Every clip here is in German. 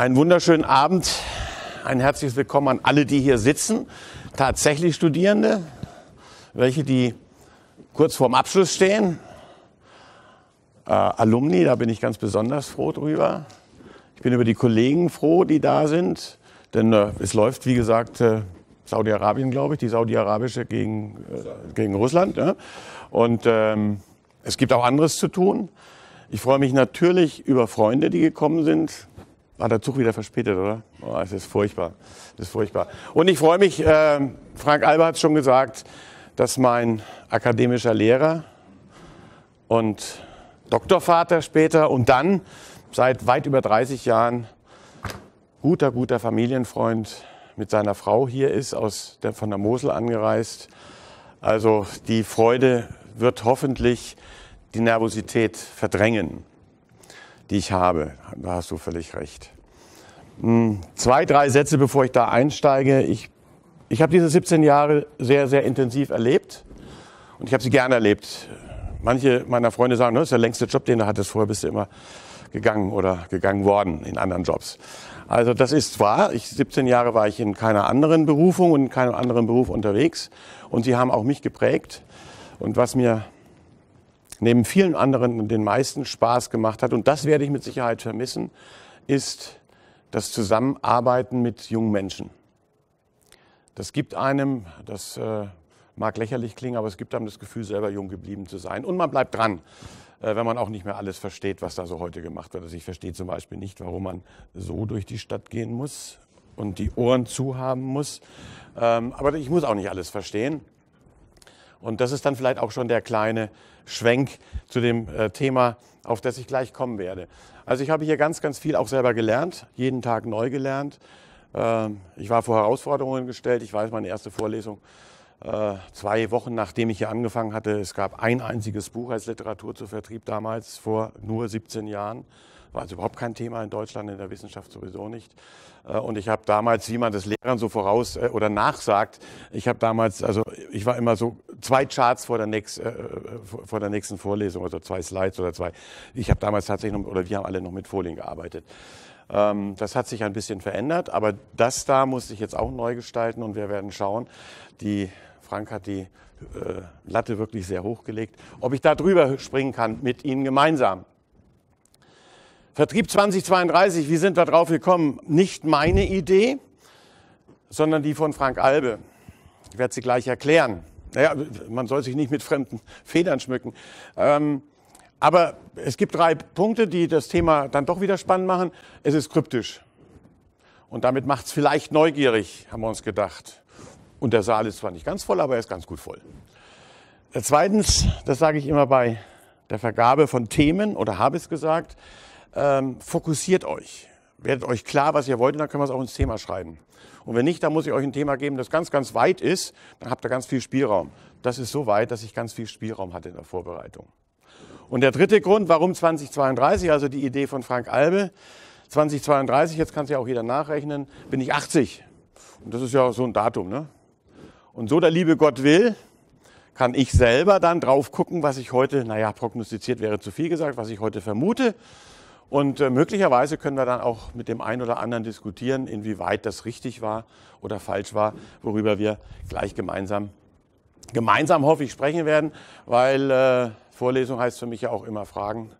Einen wunderschönen Abend, ein herzliches Willkommen an alle, die hier sitzen, tatsächlich Studierende, welche, die kurz vorm Abschluss stehen, äh, Alumni, da bin ich ganz besonders froh drüber. Ich bin über die Kollegen froh, die da sind, denn äh, es läuft, wie gesagt, äh, Saudi-Arabien, glaube ich, die saudi-arabische gegen, äh, gegen Russland. Ne? Und ähm, es gibt auch anderes zu tun. Ich freue mich natürlich über Freunde, die gekommen sind war der Zug wieder verspätet, oder? Oh, es ist furchtbar. Es ist furchtbar. Und ich freue mich, äh, Frank Alber hat schon gesagt, dass mein akademischer Lehrer und Doktorvater später und dann seit weit über 30 Jahren guter, guter Familienfreund mit seiner Frau hier ist, aus der, von der Mosel angereist. Also die Freude wird hoffentlich die Nervosität verdrängen, die ich habe. Da hast du völlig recht. Hm, zwei, drei Sätze, bevor ich da einsteige. Ich, ich habe diese 17 Jahre sehr, sehr intensiv erlebt und ich habe sie gerne erlebt. Manche meiner Freunde sagen, das ne, ist der längste Job, den du hattest. Vorher bist du immer gegangen oder gegangen worden in anderen Jobs. Also das ist wahr. Ich, 17 Jahre war ich in keiner anderen Berufung und in keinem anderen Beruf unterwegs. Und sie haben auch mich geprägt. Und was mir neben vielen anderen und den meisten Spaß gemacht hat, und das werde ich mit Sicherheit vermissen, ist das Zusammenarbeiten mit jungen Menschen. Das gibt einem, das äh, mag lächerlich klingen, aber es gibt einem das Gefühl, selber jung geblieben zu sein. Und man bleibt dran, äh, wenn man auch nicht mehr alles versteht, was da so heute gemacht wird. Also ich verstehe zum Beispiel nicht, warum man so durch die Stadt gehen muss und die Ohren zu haben muss. Ähm, aber ich muss auch nicht alles verstehen. Und das ist dann vielleicht auch schon der kleine Schwenk zu dem äh, Thema, auf das ich gleich kommen werde. Also ich habe hier ganz, ganz viel auch selber gelernt, jeden Tag neu gelernt. Ähm, ich war vor Herausforderungen gestellt. Ich weiß, meine erste Vorlesung äh, zwei Wochen nachdem ich hier angefangen hatte. Es gab ein einziges Buch als Literatur zu Vertrieb damals vor nur 17 Jahren. War also überhaupt kein Thema in Deutschland, in der Wissenschaft sowieso nicht. Äh, und ich habe damals, wie man das Lehrern so voraus äh, oder nachsagt, ich habe damals, also ich war immer so zwei Charts vor der, nächst, äh, vor der nächsten Vorlesung, also zwei Slides oder zwei. Ich habe damals tatsächlich noch, oder wir haben alle noch mit Folien gearbeitet ähm, das hat sich ein bisschen verändert, aber das da musste ich jetzt auch neu gestalten und wir werden schauen. Die Frank hat die äh, Latte wirklich sehr hochgelegt, ob ich da drüber springen kann mit Ihnen gemeinsam. Vertrieb 2032, wie sind wir drauf gekommen? Nicht meine Idee, sondern die von Frank Albe. Ich werde sie gleich erklären. Naja, man soll sich nicht mit fremden Federn schmücken. Ähm, aber es gibt drei Punkte, die das Thema dann doch wieder spannend machen. Es ist kryptisch. Und damit macht es vielleicht neugierig, haben wir uns gedacht. Und der Saal ist zwar nicht ganz voll, aber er ist ganz gut voll. Zweitens, das sage ich immer bei der Vergabe von Themen oder habe es gesagt, ähm, fokussiert euch. Werdet euch klar, was ihr wollt, und dann können wir es auch ins Thema schreiben. Und wenn nicht, dann muss ich euch ein Thema geben, das ganz, ganz weit ist. Dann habt ihr ganz viel Spielraum. Das ist so weit, dass ich ganz viel Spielraum hatte in der Vorbereitung. Und der dritte Grund, warum 2032, also die Idee von Frank Albe, 2032, jetzt kann es ja auch jeder nachrechnen, bin ich 80. Und das ist ja so ein Datum, ne? Und so der liebe Gott will, kann ich selber dann drauf gucken, was ich heute, naja, prognostiziert wäre zu viel gesagt, was ich heute vermute. Und äh, möglicherweise können wir dann auch mit dem einen oder anderen diskutieren, inwieweit das richtig war oder falsch war, worüber wir gleich gemeinsam, gemeinsam hoffe ich, sprechen werden, weil äh, Vorlesung heißt für mich ja auch immer Fragen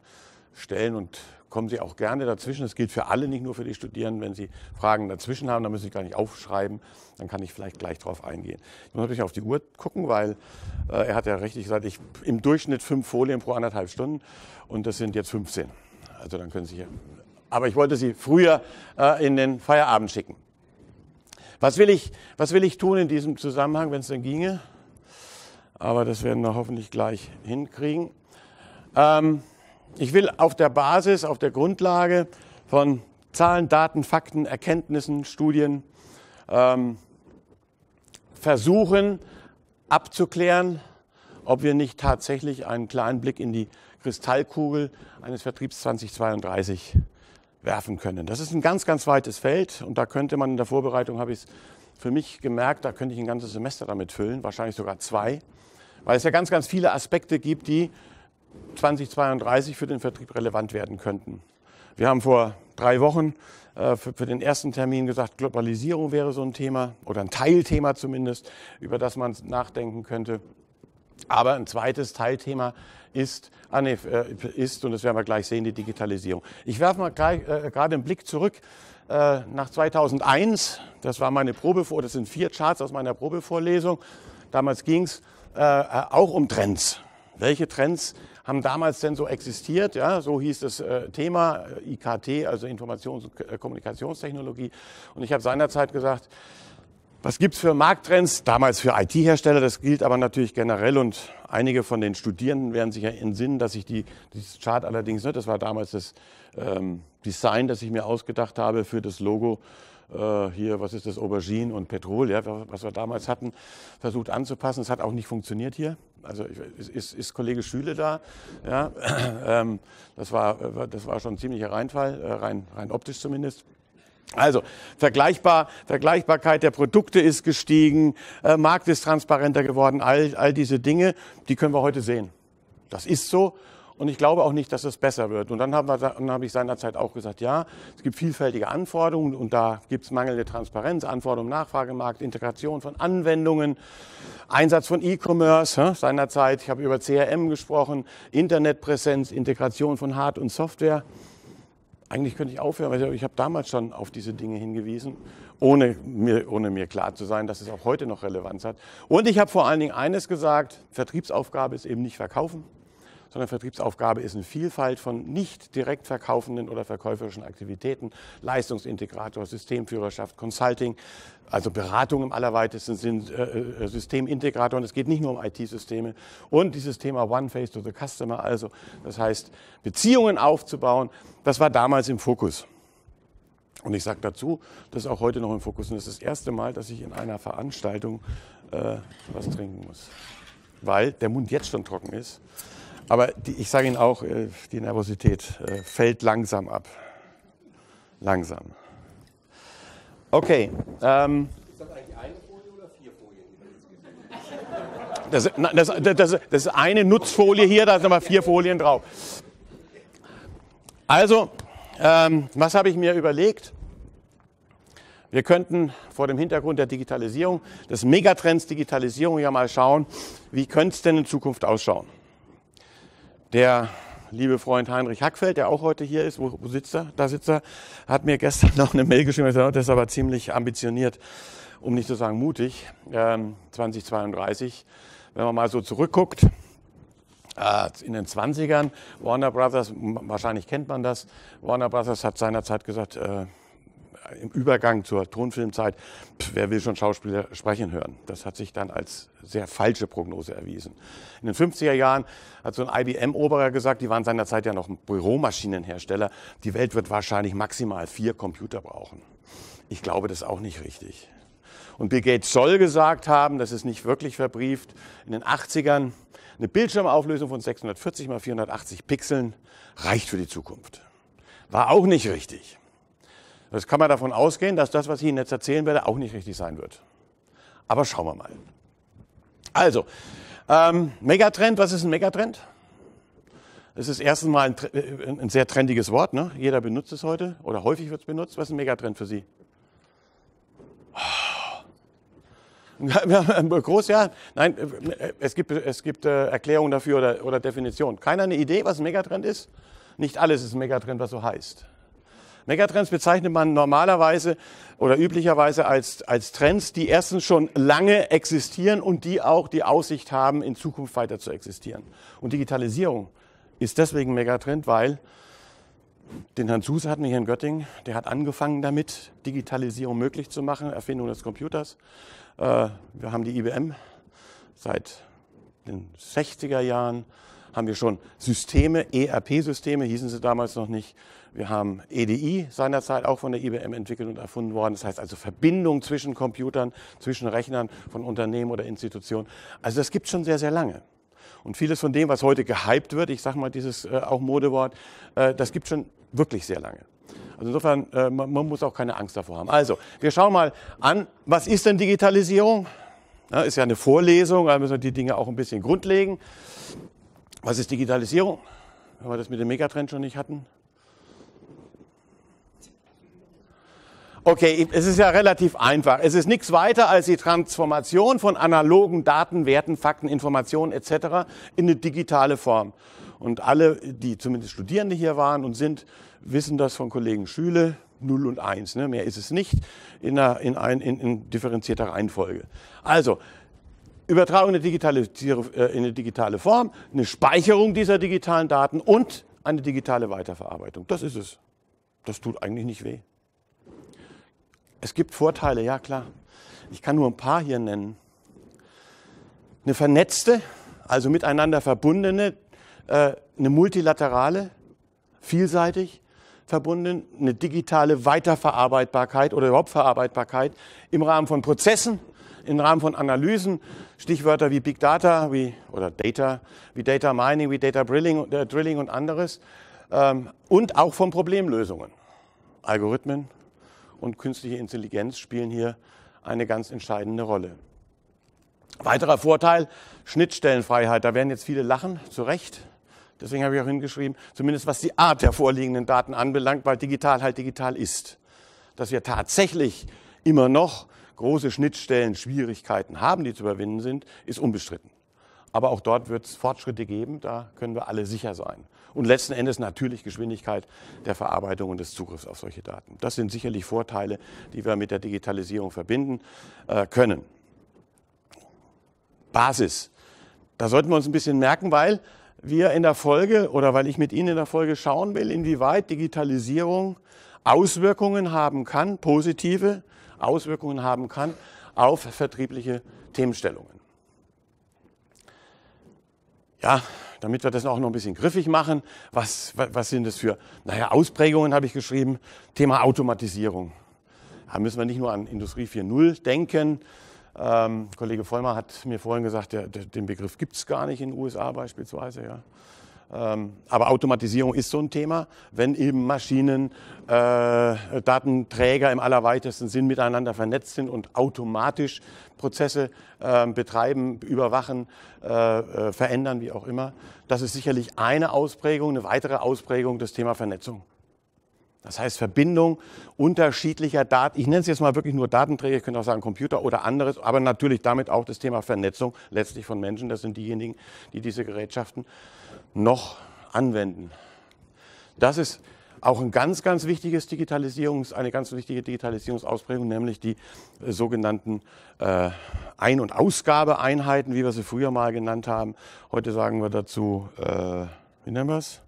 stellen und kommen Sie auch gerne dazwischen. Das gilt für alle, nicht nur für die Studierenden. Wenn Sie Fragen dazwischen haben, dann müssen Sie gar nicht aufschreiben. Dann kann ich vielleicht gleich drauf eingehen. Ich muss natürlich auf die Uhr gucken, weil äh, er hat ja richtig gesagt, ich, im Durchschnitt fünf Folien pro anderthalb Stunden und das sind jetzt 15. Also dann können Sie hier. Aber ich wollte Sie früher äh, in den Feierabend schicken. Was will ich, was will ich tun in diesem Zusammenhang, wenn es denn ginge? Aber das werden wir hoffentlich gleich hinkriegen. Ähm, ich will auf der Basis, auf der Grundlage von Zahlen, Daten, Fakten, Erkenntnissen, Studien ähm, versuchen abzuklären, ob wir nicht tatsächlich einen kleinen Blick in die Kristallkugel eines Vertriebs 2032 werfen können. Das ist ein ganz, ganz weites Feld und da könnte man in der Vorbereitung, habe ich es für mich gemerkt, da könnte ich ein ganzes Semester damit füllen, wahrscheinlich sogar zwei, weil es ja ganz, ganz viele Aspekte gibt, die 2032 für den Vertrieb relevant werden könnten. Wir haben vor drei Wochen äh, für, für, den ersten Termin gesagt, Globalisierung wäre so ein Thema oder ein Teilthema zumindest, über das man nachdenken könnte. Aber ein zweites Teilthema ist, ah nee, äh, ist, und das werden wir gleich sehen, die Digitalisierung. Ich werfe mal gleich, äh, gerade einen Blick zurück äh, nach 2001. Das war meine Probevor, das sind vier Charts aus meiner Probevorlesung. Damals ging es äh, auch um Trends. Welche Trends haben damals denn so existiert? Ja, so hieß das äh, Thema äh, IKT, also Informations- und äh, Kommunikationstechnologie. Und ich habe seinerzeit gesagt, was gibt's für Markttrends? Damals für IT-Hersteller, das gilt aber natürlich generell und einige von den Studierenden werden sich ja entsinnen, dass ich die, dieses Chart allerdings, ne, das war damals das ähm, Design, das ich mir ausgedacht habe für das Logo, äh, hier, was ist das, Aubergine und Petrol, ja, was wir damals hatten, versucht anzupassen. Es hat auch nicht funktioniert hier. Also ich, ist, ist, Kollege Schüle da? Ja, ähm, das, war, äh, das war schon ein ziemlicher Reinfall, äh, rein, rein optisch zumindest. Also Vergleichbar, Vergleichbarkeit der Produkte ist gestiegen, äh, Markt ist transparenter geworden, all, all diese Dinge, die können wir heute sehen. Das ist so und ich glaube auch nicht, dass es besser wird. Und dann habe ich seinerzeit auch gesagt, ja, es gibt vielfältige Anforderungen und da gibt es mangelnde Transparenz, Anforderungen, Nachfragemarkt, Integration von Anwendungen, Einsatz von E-Commerce ja, seinerzeit, ich habe über CRM gesprochen, Internetpräsenz, Integration von Hard- und Software eigentlich könnte ich aufhören, weil ich habe damals schon auf diese Dinge hingewiesen, ohne mir, ohne mir klar zu sein, dass es auch heute noch Relevanz hat. Und ich habe vor allen Dingen eines gesagt, Vertriebsaufgabe ist eben nicht verkaufen, sondern Vertriebsaufgabe ist eine Vielfalt von nicht direkt verkaufenden oder verkäuferischen Aktivitäten, Leistungsintegrator, Systemführerschaft, Consulting, also Beratung im allerweitesten Sinn, äh, äh Systemintegrator. Und es geht nicht nur um IT-Systeme. Und dieses Thema One Face to the Customer, also das heißt Beziehungen aufzubauen, das war damals im Fokus. Und ich sage dazu, das ist auch heute noch im Fokus. Und das ist das erste Mal, dass ich in einer Veranstaltung äh, was trinken muss. Weil der Mund jetzt schon trocken ist. Aber die, ich sage Ihnen auch, äh, die Nervosität äh, fällt langsam ab. Langsam. Okay. Ähm, ist das eigentlich eine Folie oder vier Folien? Das, das, das, das, ist eine Nutzfolie hier, da sind nochmal vier Folien drauf. Also, ähm, was habe ich mir überlegt? Wir könnten vor dem Hintergrund der Digitalisierung, des Megatrends Digitalisierung ja mal schauen, wie könnte es denn in Zukunft ausschauen? Der liebe Freund Heinrich Hackfeld, der auch heute hier ist, wo, wo sitzt er? Da sitzt er, hat mir gestern noch eine Mail geschrieben, gesagt, das ist aber ziemlich ambitioniert, um nicht zu sagen mutig, ähm, 2032. Wenn man mal so zurückguckt, äh, in den 20ern, Warner Brothers, wahrscheinlich kennt man das, Warner Brothers hat seinerzeit gesagt, äh, im Übergang zur Tonfilmzeit, pff, wer will schon Schauspieler sprechen hören? Das hat sich dann als sehr falsche Prognose erwiesen. In den 50er Jahren hat so ein IBM-Oberer gesagt, die waren seinerzeit ja noch Büromaschinenhersteller, die Welt wird wahrscheinlich maximal vier Computer brauchen. Ich glaube, das ist auch nicht richtig. Und Bill Gates soll gesagt haben, das ist nicht wirklich verbrieft, in den 80ern eine Bildschirmauflösung von 640 mal 480 Pixeln reicht für die Zukunft. War auch nicht richtig. Das kann man davon ausgehen, dass das, was ich Ihnen jetzt erzählen werde, auch nicht richtig sein wird. Aber schauen wir mal. Also, ähm, Megatrend, was ist ein Megatrend? Es ist erstens mal ein, äh, ein, sehr trendiges Wort. Ne? Jeder benutzt es heute oder häufig wird es benutzt. Was ist ein Megatrend für Sie? Oh. Groß, ja. Nein, äh, es gibt, es gibt äh, Erklärungen dafür oder, oder Definitionen. Keiner eine Idee, was ein Megatrend ist? Nicht alles ist ein Megatrend, was so heißt. Megatrends bezeichnet man normalerweise oder üblicherweise als, als Trends, die erstens schon lange existieren und die auch die Aussicht haben, in Zukunft weiter zu existieren. Und Digitalisierung ist deswegen Megatrend, weil den Herrn Zuse hatten wir hier in Göttingen, der hat angefangen damit, Digitalisierung möglich zu machen, Erfindung des Computers. Äh, wir haben die IBM seit den 60er Jahren haben wir schon Systeme, ERP-Systeme hießen sie damals noch nicht, wir haben EDI seinerzeit auch von der IBM entwickelt und erfunden worden. Das heißt also Verbindung zwischen Computern, zwischen Rechnern von Unternehmen oder Institutionen. Also das gibt es schon sehr, sehr lange. Und vieles von dem, was heute gehypt wird, ich sage mal dieses äh, auch Modewort, äh, das gibt schon wirklich sehr lange. Also insofern, äh, man, man, muss auch keine Angst davor haben. Also, wir schauen mal an, was ist denn Digitalisierung? Ja, ist ja eine Vorlesung, da müssen wir die Dinge auch ein bisschen grundlegen. Was ist Digitalisierung? Wenn wir das mit dem Megatrend schon nicht hatten. Okay, es ist ja relativ einfach. Es ist nichts weiter als die Transformation von analogen Daten, Werten, Fakten, Informationen etc. in eine digitale Form. Und alle, die zumindest Studierende hier waren und sind, wissen das von Kollegen Schüle, Null und Eins, Ne? Mehr ist es nicht in, einer, in, ein, in, in differenzierter Reihenfolge. Also, Übertragung in eine, digitale, äh, in eine digitale Form, eine Speicherung dieser digitalen Daten und eine digitale Weiterverarbeitung. Das ist es. Das tut eigentlich nicht weh. Es gibt Vorteile, ja klar. Ich kann nur ein paar hier nennen. Eine vernetzte, also miteinander verbundene, äh, eine multilaterale, vielseitig verbunden, eine digitale Weiterverarbeitbarkeit oder überhaupt Verarbeitbarkeit im Rahmen von Prozessen, im Rahmen von Analysen, Stichwörter wie Big Data wie, oder Data, wie Data Mining, wie Data Drilling, äh, Drilling und anderes ähm, und auch von Problemlösungen, Algorithmen, und künstliche Intelligenz spielen hier eine ganz entscheidende Rolle. Weiterer Vorteil, Schnittstellenfreiheit. Da werden jetzt viele lachen, zu Recht. Deswegen habe ich auch hingeschrieben, zumindest was die Art der vorliegenden Daten anbelangt, weil digital halt digital ist. Dass wir tatsächlich immer noch große Schnittstellen, Schwierigkeiten haben, die zu überwinden sind, ist unbestritten. Aber auch dort wird es Fortschritte geben, da können wir alle sicher sein. Und letzten Endes natürlich Geschwindigkeit der Verarbeitung und des Zugriffs auf solche Daten. Das sind sicherlich Vorteile, die wir mit der Digitalisierung verbinden äh, können. Basis. Da sollten wir uns ein bisschen merken, weil wir in der Folge oder weil ich mit Ihnen in der Folge schauen will, inwieweit Digitalisierung Auswirkungen haben kann, positive Auswirkungen haben kann auf vertriebliche Themenstellungen ja, damit wir das auch noch ein bisschen griffig machen, was, was sind das für, naja, Ausprägungen habe ich geschrieben, Thema Automatisierung. Da müssen wir nicht nur an Industrie 4.0 denken. Ähm, Kollege Vollmer hat mir vorhin gesagt, der, der, den Begriff gibt es gar nicht in den USA beispielsweise. Ja. Ähm, aber Automatisierung ist so ein Thema, wenn eben Maschinen, äh, Datenträger im allerweitesten Sinn miteinander vernetzt sind und automatisch Prozesse äh, betreiben, überwachen, äh, äh, verändern, wie auch immer. Das ist sicherlich eine Ausprägung, eine weitere Ausprägung des Thema Vernetzung. Das heißt Verbindung unterschiedlicher Daten, ich nenne es jetzt mal wirklich nur Datenträger, ich könnte auch sagen Computer oder anderes, aber natürlich damit auch das Thema Vernetzung letztlich von Menschen, das sind diejenigen, die diese Gerätschaften äh, noch anwenden. Das ist auch ein ganz, ganz wichtiges Digitalisierungs, eine ganz wichtige Digitalisierungsausprägung, nämlich die äh, sogenannten äh, Ein- und Ausgabeeinheiten, wie wir sie früher mal genannt haben. Heute sagen wir dazu, äh, wie nennen wir es?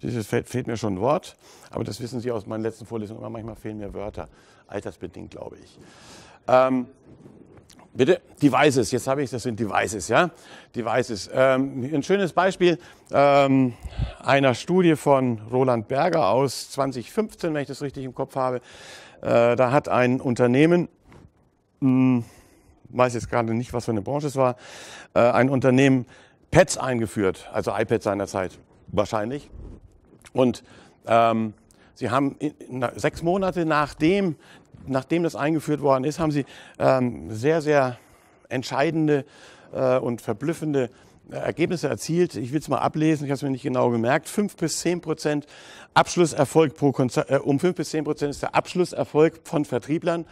Dieses fehlt, fehlt mir schon ein Wort, aber das wissen Sie aus meinen letzten Vorlesungen immer, manchmal fehlen mir Wörter, altersbedingt, glaube ich. Ähm, Bitte? Devices, jetzt habe ich, das sind Devices, ja? Devices. Ähm, ein schönes Beispiel ähm, einer Studie von Roland Berger aus 2015, wenn ich das richtig im Kopf habe. Äh, da hat ein Unternehmen, mh, hm, weiß jetzt gerade nicht, was für eine Branche es war, äh, ein Unternehmen Pads eingeführt, also iPads seinerzeit wahrscheinlich. Und ähm, sie haben in, in, sechs Monate nachdem nachdem das eingeführt worden ist, haben sie ähm, sehr, sehr entscheidende äh, und verblüffende äh, Ergebnisse erzielt. Ich will es mal ablesen, ich habe es mir nicht genau gemerkt. Fünf bis zehn Prozent Abschlusserfolg pro Konzer äh, um 5 bis 10 Prozent ist der Abschlusserfolg von Vertrieblern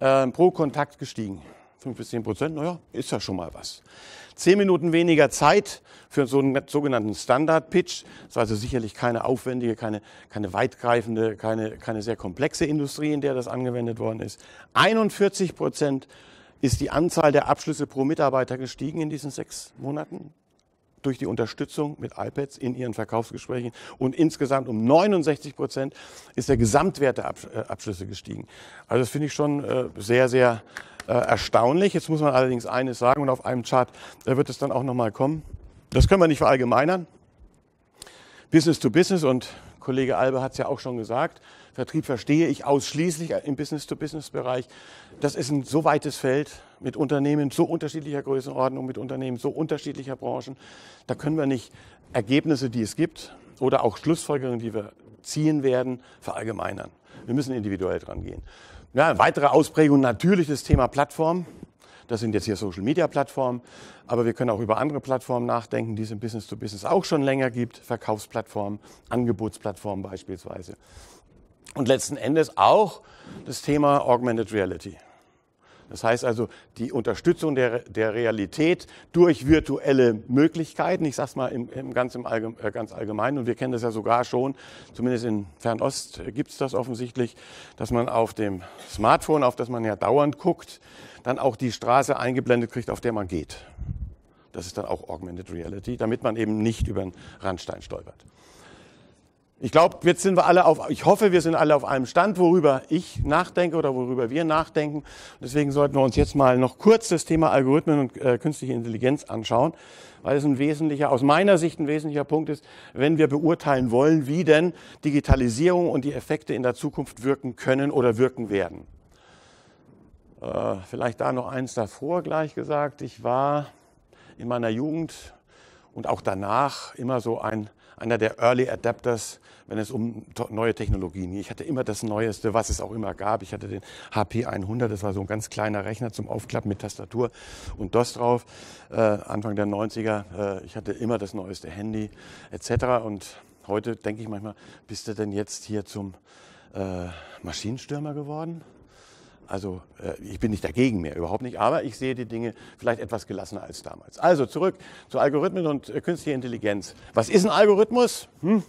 äh, pro Kontakt gestiegen. 5 bis 10 Prozent, naja, ist ja schon mal was. 10 Minuten weniger Zeit für so einen sogenannten Standard-Pitch. Das ist also sicherlich keine aufwendige, keine, keine weitgreifende, keine, keine sehr komplexe Industrie, in der das angewendet worden ist. 41 Prozent ist die Anzahl der Abschlüsse pro Mitarbeiter gestiegen in diesen sechs Monaten durch die Unterstützung mit iPads in ihren Verkaufsgesprächen und insgesamt um 69 Prozent ist der Gesamtwert der äh, Abschlüsse gestiegen. Also das finde ich schon äh, sehr, sehr äh, erstaunlich. Jetzt muss man allerdings eines sagen und auf einem Chart wird es dann auch nochmal kommen. Das können wir nicht verallgemeinern. Business to Business und Kollege Albe hat es ja auch schon gesagt. Vertrieb verstehe ich ausschließlich im Business-to-Business-Bereich. Das ist ein so weites Feld mit Unternehmen so unterschiedlicher Größenordnung, mit Unternehmen so unterschiedlicher Branchen. Da können wir nicht Ergebnisse, die es gibt, oder auch Schlussfolgerungen, die wir ziehen werden, verallgemeinern. Wir müssen individuell dran gehen. Ja, weitere Ausprägung natürlich das Thema Plattform. Das sind jetzt hier Social-Media-Plattformen, aber wir können auch über andere Plattformen nachdenken, die es im Business-to-Business auch schon länger gibt, Verkaufsplattformen, Angebotsplattformen beispielsweise. Und letzten Endes auch das Thema Augmented Reality. Das heißt also die Unterstützung der, der Realität durch virtuelle Möglichkeiten. Ich sage es mal im, im, ganz, im Allgeme äh, ganz allgemein. Und wir kennen das ja sogar schon, zumindest in Fernost gibt es das offensichtlich, dass man auf dem Smartphone, auf das man ja dauernd guckt, dann auch die Straße eingeblendet kriegt, auf der man geht. Das ist dann auch Augmented Reality, damit man eben nicht über den Randstein stolpert. Ich glaube, jetzt sind wir alle auf, ich hoffe, wir sind alle auf einem Stand, worüber ich nachdenke oder worüber wir nachdenken. Deswegen sollten wir uns jetzt mal noch kurz das Thema Algorithmen und äh, künstliche Intelligenz anschauen, weil es ein wesentlicher, aus meiner Sicht ein wesentlicher Punkt ist, wenn wir beurteilen wollen, wie denn Digitalisierung und die Effekte in der Zukunft wirken können oder wirken werden. Äh, vielleicht da noch eins davor gleich gesagt. Ich war in meiner Jugend und auch danach immer so ein, einer der Early Adapters, wenn es um neue Technologien ging. Ich hatte immer das Neueste, was es auch immer gab. Ich hatte den HP 100, das war so ein ganz kleiner Rechner zum Aufklappen mit Tastatur und DOS drauf, äh, Anfang der 90er. Äh, ich hatte immer das neueste Handy etc. Und heute denke ich manchmal, bist du denn jetzt hier zum äh, Maschinenstürmer geworden? Also äh, ich bin nicht dagegen mehr, überhaupt nicht, aber ich sehe die Dinge vielleicht etwas gelassener als damals. Also zurück zu Algorithmen und äh, künstlicher Intelligenz. Was ist ein Algorithmus? Hm?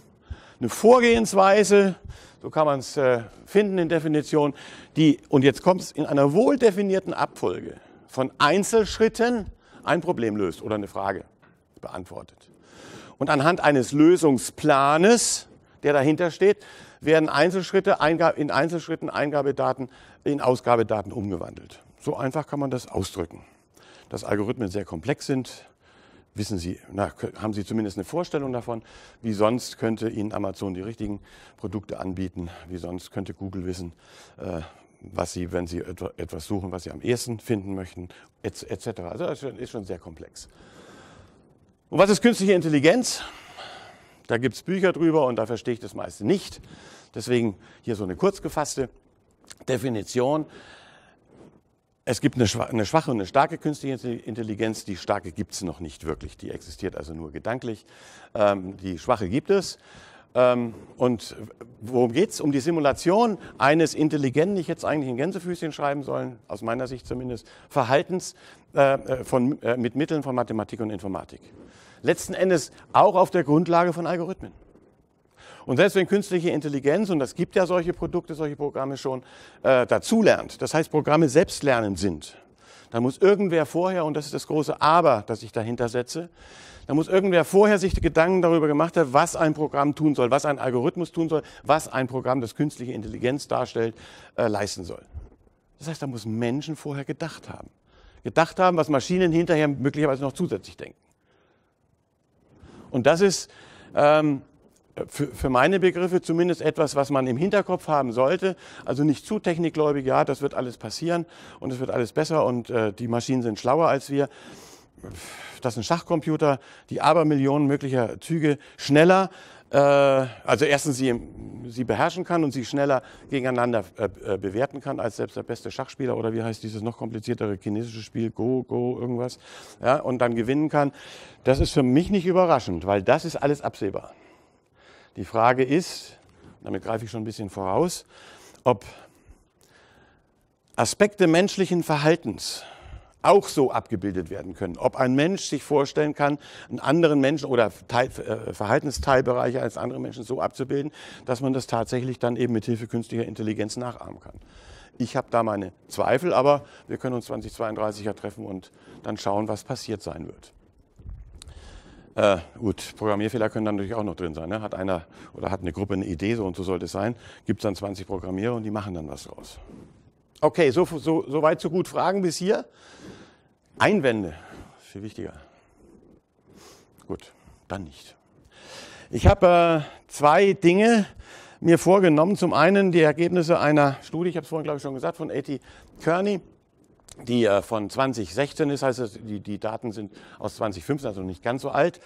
Eine Vorgehensweise, so kann man es äh, finden in Definition, die, und jetzt kommt es in einer wohldefinierten Abfolge von Einzelschritten ein Problem löst oder eine Frage beantwortet. Und anhand eines Lösungsplanes, der dahinter steht, werden Einzelschritte, in Einzelschritten Eingabedaten in Ausgabedaten umgewandelt. So einfach kann man das ausdrücken. Dass Algorithmen sehr komplex sind, wissen Sie, na, haben Sie zumindest eine Vorstellung davon. Wie sonst könnte Ihnen Amazon die richtigen Produkte anbieten? Wie sonst könnte Google wissen, äh, was Sie, wenn Sie etwas suchen, was Sie am ehesten finden möchten, etc. Et also das ist schon sehr komplex. Und was ist künstliche Intelligenz? Da gibt es Bücher drüber und da verstehe ich das meiste nicht. Deswegen hier so eine kurzgefasste. Definition. Es gibt eine, schwache und eine starke künstliche Intelligenz. Die starke gibt es noch nicht wirklich. Die existiert also nur gedanklich. Ähm, die schwache gibt es. Ähm, und worum geht es? Um die Simulation eines intelligenten, ich jetzt eigentlich in Gänsefüßchen schreiben sollen, aus meiner Sicht zumindest, Verhaltens äh, äh, von, äh, mit Mitteln von Mathematik und Informatik. Letzten Endes auch auf der Grundlage von Algorithmen. Und selbst wenn künstliche Intelligenz, und das gibt ja solche Produkte, solche Programme schon, äh, dazulernt, das heißt Programme selbstlernend sind, dann muss irgendwer vorher, und das ist das große Aber, das ich dahinter setze, dann muss irgendwer vorher sich Gedanken darüber gemacht haben, was ein Programm tun soll, was ein Algorithmus tun soll, was ein Programm, das künstliche Intelligenz darstellt, äh, leisten soll. Das heißt, da muss Menschen vorher gedacht haben. Gedacht haben, was Maschinen hinterher möglicherweise noch zusätzlich denken. Und das ist ähm, für, für meine Begriffe zumindest etwas, was man im Hinterkopf haben sollte. Also nicht zu technikgläubig, ja, das wird alles passieren und es wird alles besser und äh, die Maschinen sind schlauer als wir dass ein Schachcomputer die Abermillionen möglicher Züge schneller, äh, also erstens sie, sie beherrschen kann und sie schneller gegeneinander äh, äh, bewerten kann als selbst der beste Schachspieler oder wie heißt dieses noch kompliziertere chinesische Spiel, Go, Go, irgendwas, ja, und dann gewinnen kann. Das ist für mich nicht überraschend, weil das ist alles absehbar. Die Frage ist, damit greife ich schon ein bisschen voraus, ob Aspekte menschlichen Verhaltens auch so abgebildet werden können. Ob ein Mensch sich vorstellen kann, einen anderen Menschen oder äh, Verhaltensteilbereiche als andere Menschen so abzubilden, dass man das tatsächlich dann eben mit Hilfe künstlicher Intelligenz nachahmen kann. Ich habe da meine Zweifel, aber wir können uns 2032 ja treffen und dann schauen, was passiert sein wird. Äh, gut, Programmierfehler können dann natürlich auch noch drin sein. Ne? Hat einer oder hat eine Gruppe eine Idee, so und so sollte es sein, gibt es dann 20 Programmierer und die machen dann was draus. Okay, so, so, so weit, so gut. Fragen bis hier? Einwände, viel wichtiger. Gut, dann nicht. Ich habe äh, zwei Dinge mir vorgenommen. Zum einen die Ergebnisse einer Studie, ich habe es vorhin glaube ich schon gesagt, von A.T. Kearney die von 2016 ist, heißt die, die Daten sind aus 2015, also nicht ganz so alt,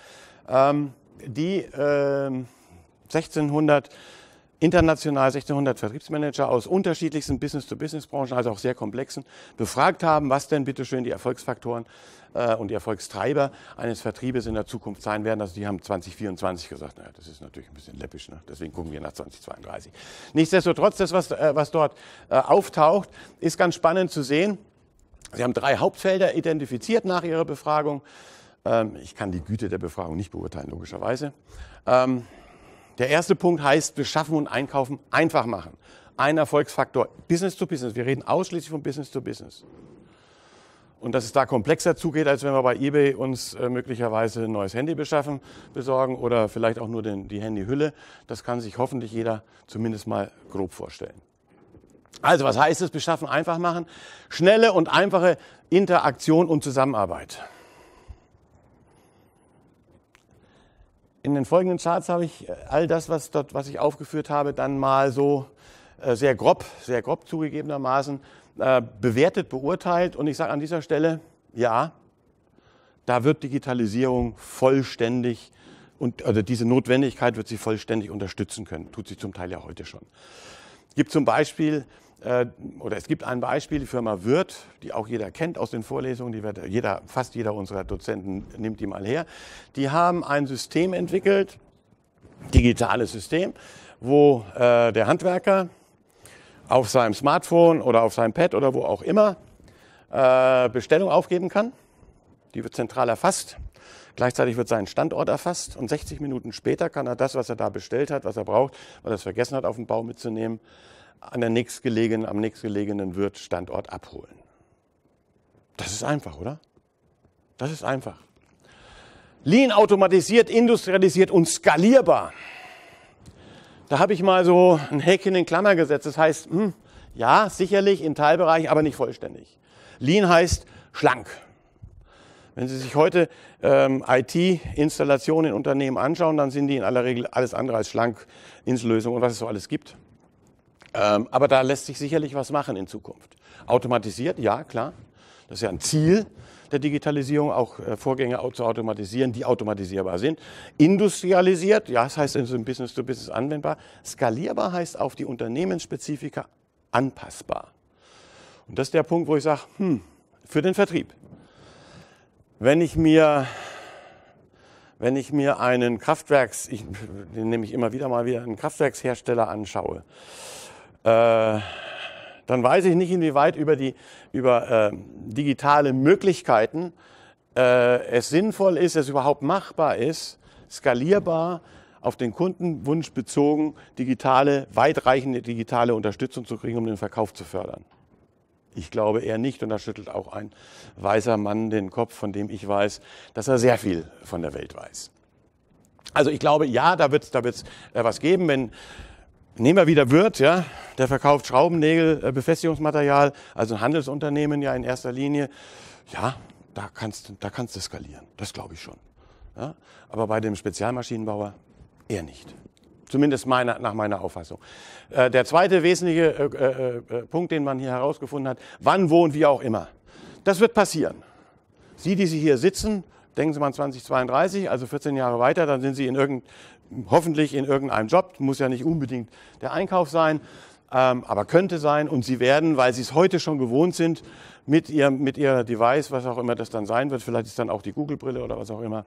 ähm, die äh, 1600 international 1600 Vertriebsmanager aus unterschiedlichsten Business-to-Business-Branchen, also auch sehr komplexen, befragt haben, was denn bitteschön die Erfolgsfaktoren äh, und die Erfolgstreiber eines Vertriebes in der Zukunft sein werden. Also die haben 2024 gesagt, naja, das ist natürlich ein bisschen läppisch, ne? deswegen gucken wir nach 2032. Nichtsdestotrotz, das, was, äh, was dort äh, auftaucht, ist ganz spannend zu sehen. Sie haben drei Hauptfelder identifiziert nach Ihrer Befragung. Ähm, ich kann die Güte der Befragung nicht beurteilen, logischerweise. Ähm, der erste Punkt heißt, beschaffen und einkaufen einfach machen. Ein Erfolgsfaktor, Business to Business. Wir reden ausschließlich von Business to Business. Und dass es da komplexer zugeht, als wenn wir bei eBay uns äh, möglicherweise ein neues Handy beschaffen, besorgen oder vielleicht auch nur den, die Handyhülle, das kann sich hoffentlich jeder zumindest mal grob vorstellen. Also was heißt es, beschaffen einfach machen? Schnelle und einfache Interaktion und Zusammenarbeit. In den folgenden Charts habe ich äh, all das, was, dort, was ich aufgeführt habe, dann mal so äh, sehr grob, sehr grob zugegebenermaßen äh, bewertet, beurteilt. Und ich sage an dieser Stelle, ja, da wird Digitalisierung vollständig und also diese Notwendigkeit wird sie vollständig unterstützen können. Tut sie zum Teil ja heute schon. Es gibt zum Beispiel äh, oder es gibt ein Beispiel, die Firma Wirth, die auch jeder kennt aus den Vorlesungen, die wird jeder, fast jeder unserer Dozenten nimmt die mal her. Die haben ein System entwickelt, digitales System, wo äh, der Handwerker auf seinem Smartphone oder auf seinem Pad oder wo auch immer äh, Bestellung aufgeben kann. Die wird zentral erfasst. Gleichzeitig wird sein Standort erfasst und 60 Minuten später kann er das, was er da bestellt hat, was er braucht, was er vergessen hat, auf den Bau mitzunehmen, an der nächstgelegenen, am nächstgelegenen Wirtstandort abholen. Das ist einfach, oder? Das ist einfach. Lean automatisiert, industrialisiert und skalierbar. Da habe ich mal so ein Häkchen in den Klammer gesetzt. Das heißt, hm, ja, sicherlich in Teilbereichen, aber nicht vollständig. Lean heißt schlank. Wenn Sie sich heute ähm, IT-Installationen in Unternehmen anschauen, dann sind die in aller Regel alles andere als schlank, Inslösungen und was es so alles gibt. Ähm, aber da lässt sich sicherlich was machen in Zukunft. Automatisiert, ja, klar. Das ist ja ein Ziel der Digitalisierung, auch äh, Vorgänge zu automatisieren, die automatisierbar sind. Industrialisiert, ja, das heißt im Business-to-Business -Business anwendbar. Skalierbar heißt auf die Unternehmensspezifika anpassbar. Und das ist der Punkt, wo ich sage, hm, für den Vertrieb. Wenn ich mir, wenn ich mir einen Kraftwerks, ich, den nehme ich immer wieder mal wieder, einen Kraftwerkshersteller anschaue, äh, dann weiß ich nicht, inwieweit über, die, über äh, digitale Möglichkeiten äh, es sinnvoll ist, es überhaupt machbar ist, skalierbar auf den Kundenwunsch bezogen, digitale, weitreichende digitale Unterstützung zu kriegen, um den Verkauf zu fördern. Ich glaube eher nicht und da schüttelt auch ein weißer Mann den Kopf, von dem ich weiß, dass er sehr viel von der Welt weiß. Also ich glaube, ja, da wird es da wird's, äh, was geben, wenn nehmen wir wieder Wirt, ja, der verkauft Schraubennägel, äh, Befestigungsmaterial, also ein Handelsunternehmen ja in erster Linie. Ja, da kannst, da kannst du skalieren, das glaube ich schon. Ja? Aber bei dem Spezialmaschinenbauer eher nicht. Zumindest meiner, nach meiner Auffassung. Äh, der zweite wesentliche äh, äh, äh Punkt, den man hier herausgefunden hat, wann, wo und wie auch immer. Das wird passieren. Sie, die Sie hier sitzen, denken Sie mal an 2032, also 14 Jahre weiter, dann sind Sie in irgendeinem hoffentlich in irgendeinem Job, muss ja nicht unbedingt der Einkauf sein, ähm, aber könnte sein. Und sie werden, weil sie es heute schon gewohnt sind, mit ihr, mit ihr Device, was auch immer das dann sein wird, vielleicht ist dann auch die Google-Brille oder was auch immer,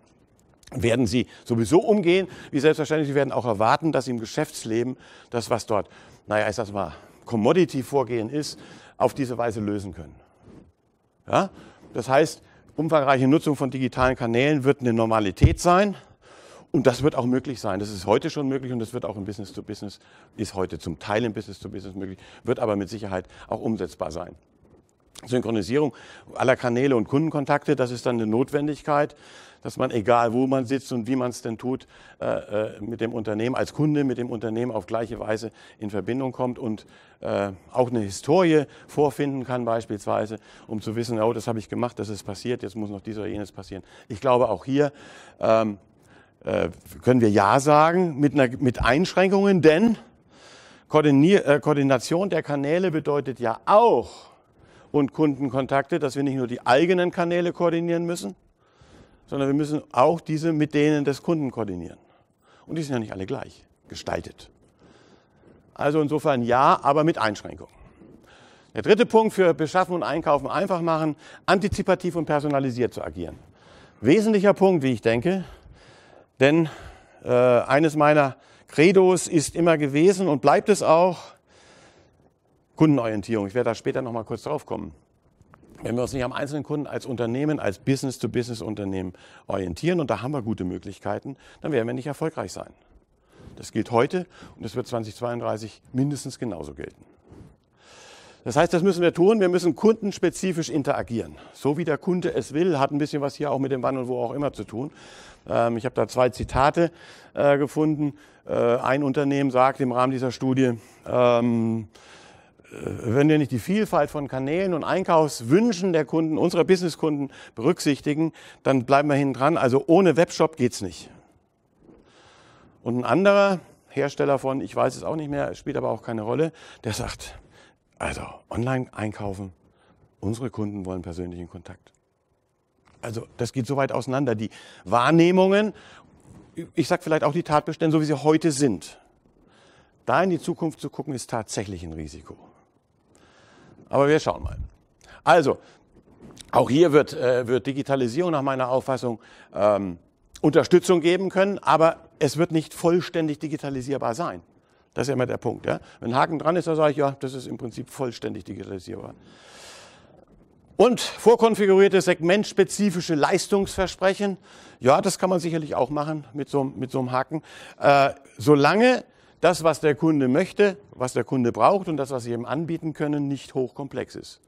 werden sie sowieso umgehen, wie selbstverständlich, sie werden auch erwarten, dass im Geschäftsleben das, was dort, naja, ich sag's mal, Commodity-Vorgehen ist, auf diese Weise lösen können. Ja? Das heißt, umfangreiche Nutzung von digitalen Kanälen wird eine Normalität sein. Und das wird auch möglich sein. Das ist heute schon möglich und das wird auch im Business to Business, ist heute zum Teil im Business to Business möglich, wird aber mit Sicherheit auch umsetzbar sein. Synchronisierung aller Kanäle und Kundenkontakte, das ist dann eine Notwendigkeit, dass man, egal wo man sitzt und wie man es denn tut, äh, äh mit dem Unternehmen, als Kunde mit dem Unternehmen auf gleiche Weise in Verbindung kommt und äh, auch eine Historie vorfinden kann, beispielsweise, um zu wissen, oh, das habe ich gemacht, das ist passiert, jetzt muss noch dies oder jenes passieren. Ich glaube, auch hier ähm, äh, können wir Ja sagen mit, einer, mit Einschränkungen, denn Koordinier, äh, Koordination der Kanäle bedeutet ja auch und Kundenkontakte, dass wir nicht nur die eigenen Kanäle koordinieren müssen, sondern wir müssen auch diese mit denen des Kunden koordinieren. Und die sind ja nicht alle gleich gestaltet. Also insofern ja, aber mit Einschränkungen. Der dritte Punkt für Beschaffen und Einkaufen einfach machen, antizipativ und personalisiert zu agieren. Wesentlicher Punkt, wie ich denke, denn äh, eines meiner Credos ist immer gewesen und bleibt es auch Kundenorientierung. Ich werde da später noch mal kurz drauf kommen. Wenn wir uns nicht am einzelnen Kunden als Unternehmen, als Business-to-Business-Unternehmen orientieren, und da haben wir gute Möglichkeiten, dann werden wir nicht erfolgreich sein. Das gilt heute und das wird 2032 mindestens genauso gelten. Das heißt, das müssen wir tun. Wir müssen kundenspezifisch interagieren. So wie der Kunde es will, hat ein bisschen was hier auch mit dem Wann und wo auch immer zu tun. Ähm, ich habe da zwei Zitate äh, gefunden. Äh, ein Unternehmen sagt im Rahmen dieser Studie, ähm, äh, wenn wir nicht die Vielfalt von Kanälen und Einkaufswünschen der Kunden, unserer Businesskunden berücksichtigen, dann bleiben wir hinten dran. Also ohne Webshop geht es nicht. Und ein anderer Hersteller von, ich weiß es auch nicht mehr, spielt aber auch keine Rolle, der sagt, also online einkaufen, unsere Kunden wollen persönlichen Kontakt. Also das geht so weit auseinander. Die Wahrnehmungen, ich sage vielleicht auch die Tatbestände, so wie sie heute sind. Da in die Zukunft zu gucken, ist tatsächlich ein Risiko. Aber wir schauen mal. Also, auch hier wird, äh, wird Digitalisierung nach meiner Auffassung ähm, Unterstützung geben können, aber es wird nicht vollständig digitalisierbar sein. Das ist ja immer der Punkt. Ja? Wenn ein Haken dran ist, dann sage ich, ja, das ist im Prinzip vollständig digitalisierbar. Und vorkonfigurierte segmentspezifische Leistungsversprechen. Ja, das kann man sicherlich auch machen mit so, mit so einem Haken. Äh, solange das, was der Kunde möchte, was der Kunde braucht und das, was Sie ihm anbieten können, nicht hochkomplex ist.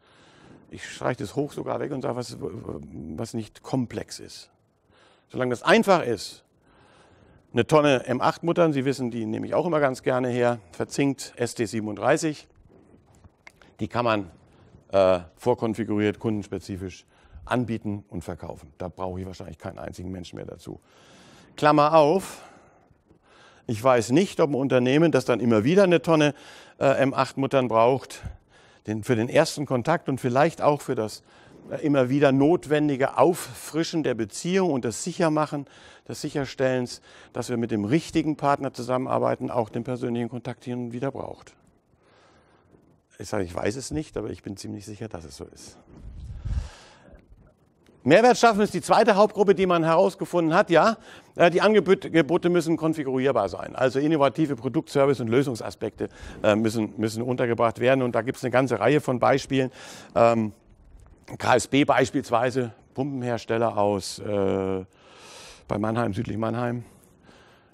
Ich streiche das hoch sogar weg und sage, was, was nicht komplex ist. Solange das einfach ist, eine Tonne M8-Muttern, Sie wissen, die nehme ich auch immer ganz gerne her, verzinkt SD37. Die kann man äh, vorkonfiguriert, kundenspezifisch anbieten und verkaufen. Da brauche ich wahrscheinlich keinen einzigen Menschen mehr dazu. Klammer auf, ich weiß nicht, ob ein Unternehmen, das dann immer wieder eine Tonne äh, M8-Muttern braucht, den, für den ersten Kontakt und vielleicht auch für das immer wieder notwendige Auffrischen der Beziehung und das Sichermachen, das Sicherstellens, dass wir mit dem richtigen Partner zusammenarbeiten, auch den persönlichen Kontakt hin und wieder braucht. Ich sage, ich weiß es nicht, aber ich bin ziemlich sicher, dass es so ist. Mehrwert schaffen ist die zweite Hauptgruppe, die man herausgefunden hat. Ja, äh, die Angebote müssen konfigurierbar sein. Also innovative Produkt-, Service- und Lösungsaspekte äh, müssen, müssen untergebracht werden. Und da gibt es eine ganze Reihe von Beispielen. Ähm, KSB beispielsweise, Pumpenhersteller aus äh, bei Mannheim, südlich Mannheim.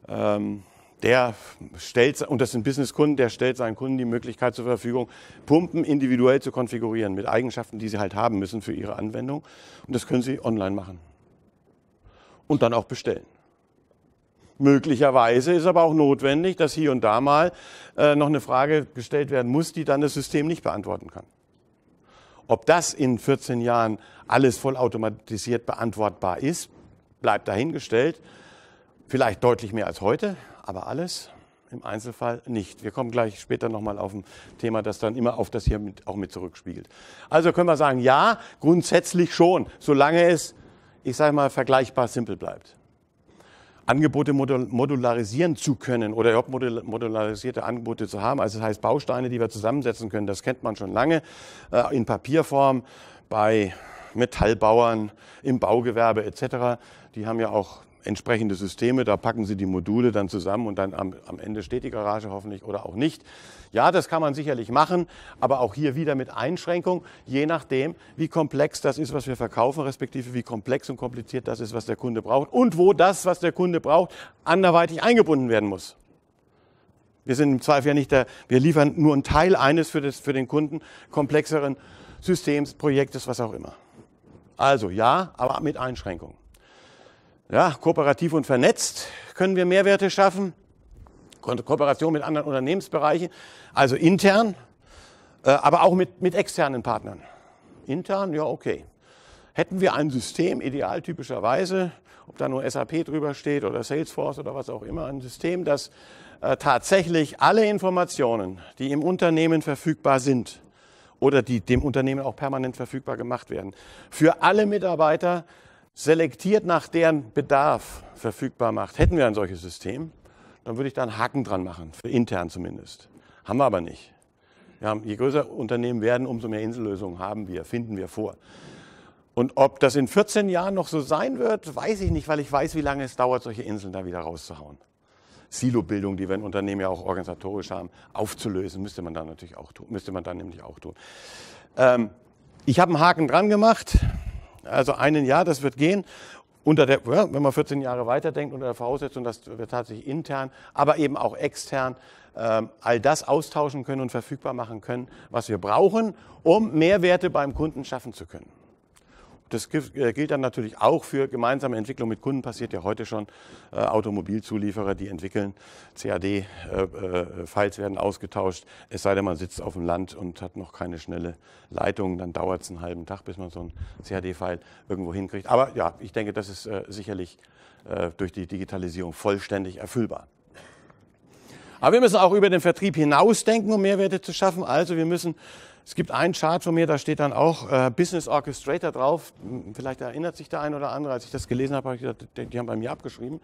Ähm, der stellt, und das sind Businesskunden, der stellt seinen Kunden die Möglichkeit zur Verfügung, Pumpen individuell zu konfigurieren mit Eigenschaften, die sie halt haben müssen für ihre Anwendung. Und das können sie online machen. Und dann auch bestellen. Möglicherweise ist aber auch notwendig, dass hier und da mal äh, noch eine Frage gestellt werden muss, die dann das System nicht beantworten kann. Ob das in 14 Jahren alles vollautomatisiert beantwortbar ist, bleibt dahingestellt. Vielleicht deutlich mehr als heute, aber alles im Einzelfall nicht. Wir kommen gleich später nochmal auf ein Thema, das dann immer auf das hier mit, auch mit zurückspiegelt. Also können wir sagen, ja, grundsätzlich schon, solange es, ich sage mal, vergleichbar simpel bleibt. Angebote modularisieren zu können oder überhaupt modularisierte Angebote zu haben. Also das heißt Bausteine, die wir zusammensetzen können. Das kennt man schon lange äh, in Papierform bei Metallbauern, im Baugewerbe etc. Die haben ja auch entsprechende Systeme, da packen Sie die Module dann zusammen und dann am, am, Ende steht die Garage hoffentlich oder auch nicht. Ja, das kann man sicherlich machen, aber auch hier wieder mit Einschränkung, je nachdem, wie komplex das ist, was wir verkaufen, respektive wie komplex und kompliziert das ist, was der Kunde braucht und wo das, was der Kunde braucht, anderweitig eingebunden werden muss. Wir sind im Zweifel ja nicht der, wir liefern nur einen Teil eines für, das, für den Kunden komplexeren Systems, Projektes, was auch immer. Also ja, aber mit Einschränkungen. Ja, kooperativ und vernetzt können wir Mehrwerte schaffen. Ko Kooperation mit anderen Unternehmensbereichen, also intern, äh, aber auch mit, mit externen Partnern. Intern, ja, okay. Hätten wir ein System, ideal typischerweise, ob da nur SAP drüber steht oder Salesforce oder was auch immer, ein System, das äh, tatsächlich alle Informationen, die im Unternehmen verfügbar sind oder die dem Unternehmen auch permanent verfügbar gemacht werden, für alle Mitarbeiter selektiert nach deren Bedarf verfügbar macht. Hätten wir ein solches System, dann würde ich da einen Haken dran machen, für intern zumindest. Haben wir aber nicht. Wir haben, je größer Unternehmen werden, umso mehr Insellösungen haben wir, finden wir vor. Und ob das in 14 Jahren noch so sein wird, weiß ich nicht, weil ich weiß, wie lange es dauert, solche Inseln da wieder rauszuhauen. Silobildung, die wir in Unternehmen ja auch organisatorisch haben, aufzulösen, müsste man dann natürlich auch tun, müsste man dann nämlich auch tun. Ähm, ich habe einen Haken dran gemacht also einen Jahr, das wird gehen. Unter der, wenn man 14 Jahre weiterdenkt, unter der Voraussetzung, dass wir tatsächlich intern, aber eben auch extern ähm, all das austauschen können und verfügbar machen können, was wir brauchen, um Mehrwerte beim Kunden schaffen zu können. Das äh, gilt dann natürlich auch für gemeinsame Entwicklung mit Kunden, passiert ja heute schon. Äh, Automobilzulieferer, die entwickeln, CAD-Files äh, äh, werden ausgetauscht. Es sei denn, man sitzt auf dem Land und hat noch keine schnelle Leitung, dann dauert es einen halben Tag, bis man so ein CAD-File irgendwo hinkriegt. Aber ja, ich denke, das ist äh, sicherlich äh, durch die Digitalisierung vollständig erfüllbar. Aber wir müssen auch über den Vertrieb hinausdenken, um Mehrwerte zu schaffen. Also wir müssen es gibt einen Chart von mir, da steht dann auch äh, Business Orchestrator drauf. Vielleicht erinnert sich der ein oder andere, als ich das gelesen habe, habe ich gedacht, die haben bei mir abgeschrieben.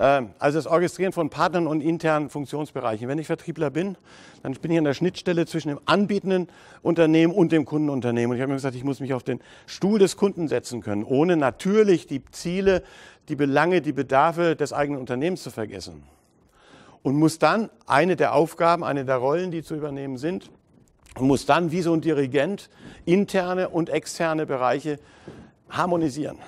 Ähm, also das Orchestrieren von Partnern und internen Funktionsbereichen. Wenn ich Vertriebler bin, dann bin ich an der Schnittstelle zwischen dem anbietenden Unternehmen und dem Kundenunternehmen. Und ich habe mir gesagt, ich muss mich auf den Stuhl des Kunden setzen können, ohne natürlich die Ziele, die Belange, die Bedarfe des eigenen Unternehmens zu vergessen. Und muss dann eine der Aufgaben, eine der Rollen, die zu übernehmen sind, und muss dann wie so ein Dirigent interne und externe Bereiche harmonisieren,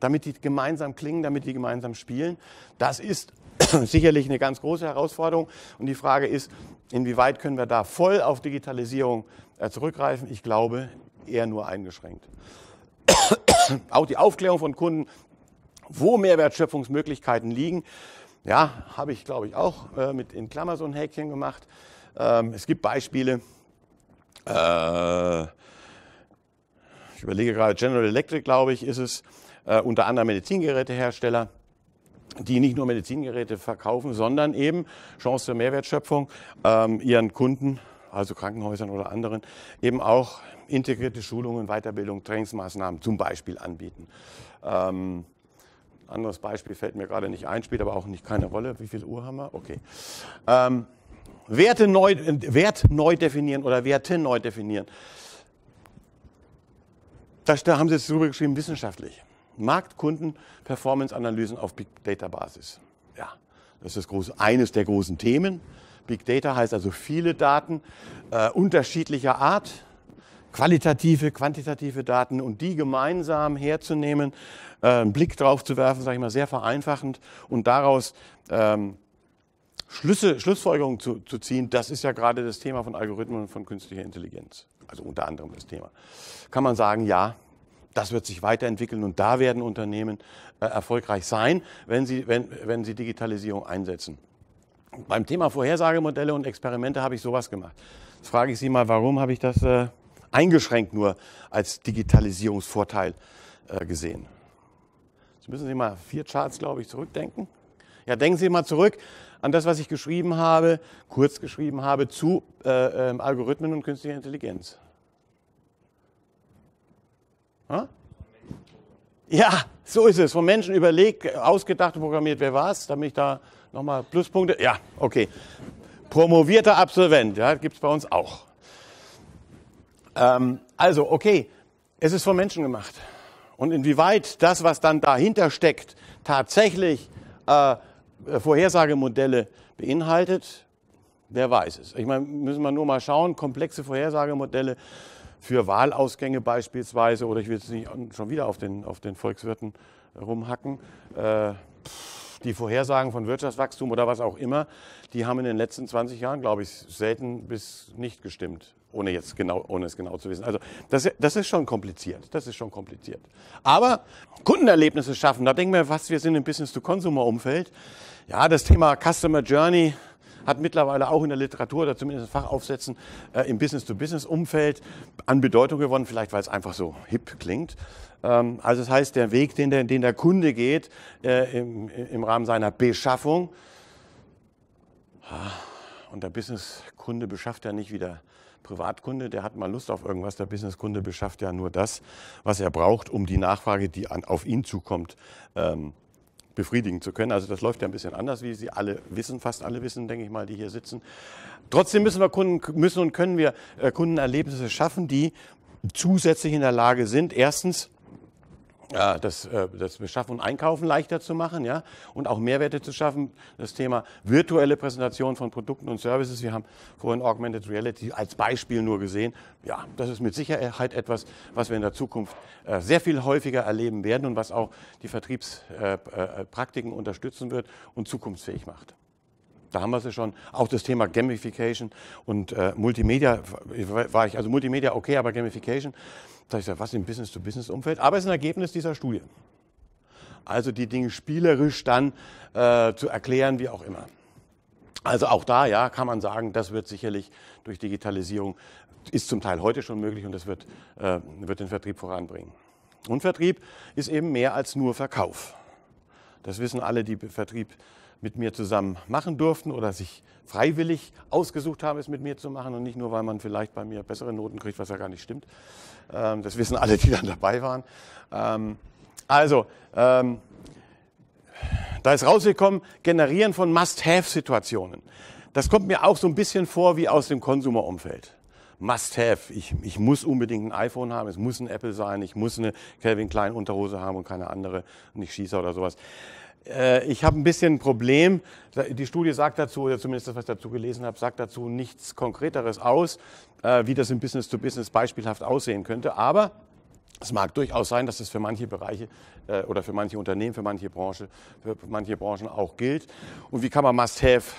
damit die gemeinsam klingen, damit die gemeinsam spielen. Das ist sicherlich eine ganz große Herausforderung. Und die Frage ist, inwieweit können wir da voll auf Digitalisierung äh, zurückgreifen? Ich glaube, eher nur eingeschränkt. Auch die Aufklärung von Kunden, wo Mehrwertschöpfungsmöglichkeiten liegen, ja, habe ich, glaube ich, auch äh, mit in Klammer so ein Häkchen gemacht. Ähm, es gibt Beispiele, äh, ich überlege gerade, General Electric, glaube ich, ist es, äh, unter anderem Medizingerätehersteller die nicht nur Medizingeräte verkaufen, sondern eben Chance zur Mehrwertschöpfung ähm, ihren Kunden, also Krankenhäusern oder anderen, eben auch integrierte Schulungen, Weiterbildung, Trainingsmaßnahmen zum Beispiel anbieten. Ähm, anderes Beispiel fällt mir gerade nicht ein, spielt aber auch nicht keine Rolle. Wie viel Uhr haben wir? Okay. Ähm, Werte neu, äh, Wert neu definieren oder Werte neu definieren. Das, da haben sie jetzt drüber geschrieben, wissenschaftlich. Marktkunden, Performance-Analysen auf Big Data-Basis. Ja, das ist große, eines der großen Themen. Big Data heißt also viele Daten äh, unterschiedlicher Art, qualitative, quantitative Daten und die gemeinsam herzunehmen, äh, einen Blick drauf zu werfen, sage ich mal sehr vereinfachend und daraus ähm, Schlüsse, Schlussfolgerungen zu, zu, ziehen, das ist ja gerade das Thema von Algorithmen und von künstlicher Intelligenz. Also unter anderem das Thema. Kann man sagen, ja, das wird sich weiterentwickeln und da werden Unternehmen äh, erfolgreich sein, wenn sie, wenn, wenn sie Digitalisierung einsetzen. Beim Thema Vorhersagemodelle und Experimente habe ich sowas gemacht. Jetzt frage ich Sie mal, warum habe ich das äh, eingeschränkt nur als Digitalisierungsvorteil äh, gesehen? Jetzt müssen Sie mal vier Charts, glaube ich, zurückdenken. Ja, denken Sie mal zurück an das, was ich geschrieben habe, kurz geschrieben habe, zu äh, ähm, Algorithmen und künstlicher Intelligenz. Ha? Ja, so ist es. Von Menschen überlegt, ausgedacht, programmiert, wer war es? Damit ich da nochmal Pluspunkte. Ja, okay. Promovierter Absolvent, ja, gibt es bei uns auch. Ähm, also, okay, es ist von Menschen gemacht. Und inwieweit das, was dann dahinter steckt, tatsächlich äh, äh, Vorhersagemodelle beinhaltet, wer weiß es. Ich meine, müssen wir nur mal schauen, komplexe Vorhersagemodelle für Wahlausgänge beispielsweise, oder ich will jetzt nicht schon wieder auf den, auf den Volkswirten rumhacken, äh, die Vorhersagen von Wirtschaftswachstum oder was auch immer, die haben in den letzten 20 Jahren, glaube ich, selten bis nicht gestimmt, ohne, jetzt genau, ohne es genau zu wissen. Also das, das ist schon kompliziert, das ist schon kompliziert. Aber Kundenerlebnisse schaffen, da denken wir, was, wir sind im Business-to-Consumer-Umfeld, ja, das Thema Customer Journey hat mittlerweile auch in der Literatur oder zumindest in Fachaufsätzen äh, im Business-to-Business-Umfeld an Bedeutung gewonnen, vielleicht weil es einfach so hip klingt. Ähm, also das heißt, der Weg, den der, den der Kunde geht äh, im, im, Rahmen seiner Beschaffung, ah, und der Business-Kunde beschafft ja nicht wie der Privatkunde, der hat mal Lust auf irgendwas. Der Businesskunde beschafft ja nur das, was er braucht, um die Nachfrage, die an, auf ihn zukommt, ähm, befriedigen zu können. Also das läuft ja ein bisschen anders, wie Sie alle wissen, fast alle wissen, denke ich mal, die hier sitzen. Trotzdem müssen wir Kunden, müssen und können wir äh, Kundenerlebnisse schaffen, die zusätzlich in der Lage sind, erstens ja, das, äh, das Beschaffen und Einkaufen leichter zu machen ja, und auch Mehrwerte zu schaffen. Das Thema virtuelle Präsentation von Produkten und Services. Wir haben vorhin Augmented Reality als Beispiel nur gesehen. Ja, das ist mit Sicherheit etwas, was wir in der Zukunft äh, sehr viel häufiger erleben werden und was auch die Vertriebspraktiken äh, unterstützen wird und zukunftsfähig macht. Da haben wir es ja schon. Auch das Thema Gamification und äh, Multimedia war ich, also Multimedia okay, aber Gamification da ich gesagt, was im Business-to-Business-Umfeld? Aber es ist ein Ergebnis dieser Studie. Also die Dinge spielerisch dann äh, zu erklären, wie auch immer. Also auch da, ja, kann man sagen, das wird sicherlich durch Digitalisierung, ist zum Teil heute schon möglich und das wird, äh, wird den Vertrieb voranbringen. Und Vertrieb ist eben mehr als nur Verkauf. Das wissen alle, die Vertrieb mit mir zusammen machen durften oder sich freiwillig ausgesucht haben, es mit mir zu machen und nicht nur, weil man vielleicht bei mir bessere Noten kriegt, was ja gar nicht stimmt. Ähm, das wissen alle, die dann dabei waren. Ähm, also, ähm, da ist rausgekommen, generieren von Must-Have-Situationen. Das kommt mir auch so ein bisschen vor wie aus dem Konsumerumfeld. Must-have. Ich, ich muss unbedingt ein iPhone haben, es muss ein Apple sein, ich muss eine Calvin Klein Unterhose haben und keine andere, nicht Schießer oder sowas. Äh, ich habe ein bisschen ein Problem. Die Studie sagt dazu, oder zumindest das, was ich dazu gelesen habe, sagt dazu nichts Konkreteres aus, äh, wie das im Business-to-Business beispielhaft aussehen könnte. Aber es mag durchaus sein, dass es für manche Bereiche äh, oder für manche Unternehmen, für manche, Branche, für manche Branchen auch gilt. Und wie kann man Must-Have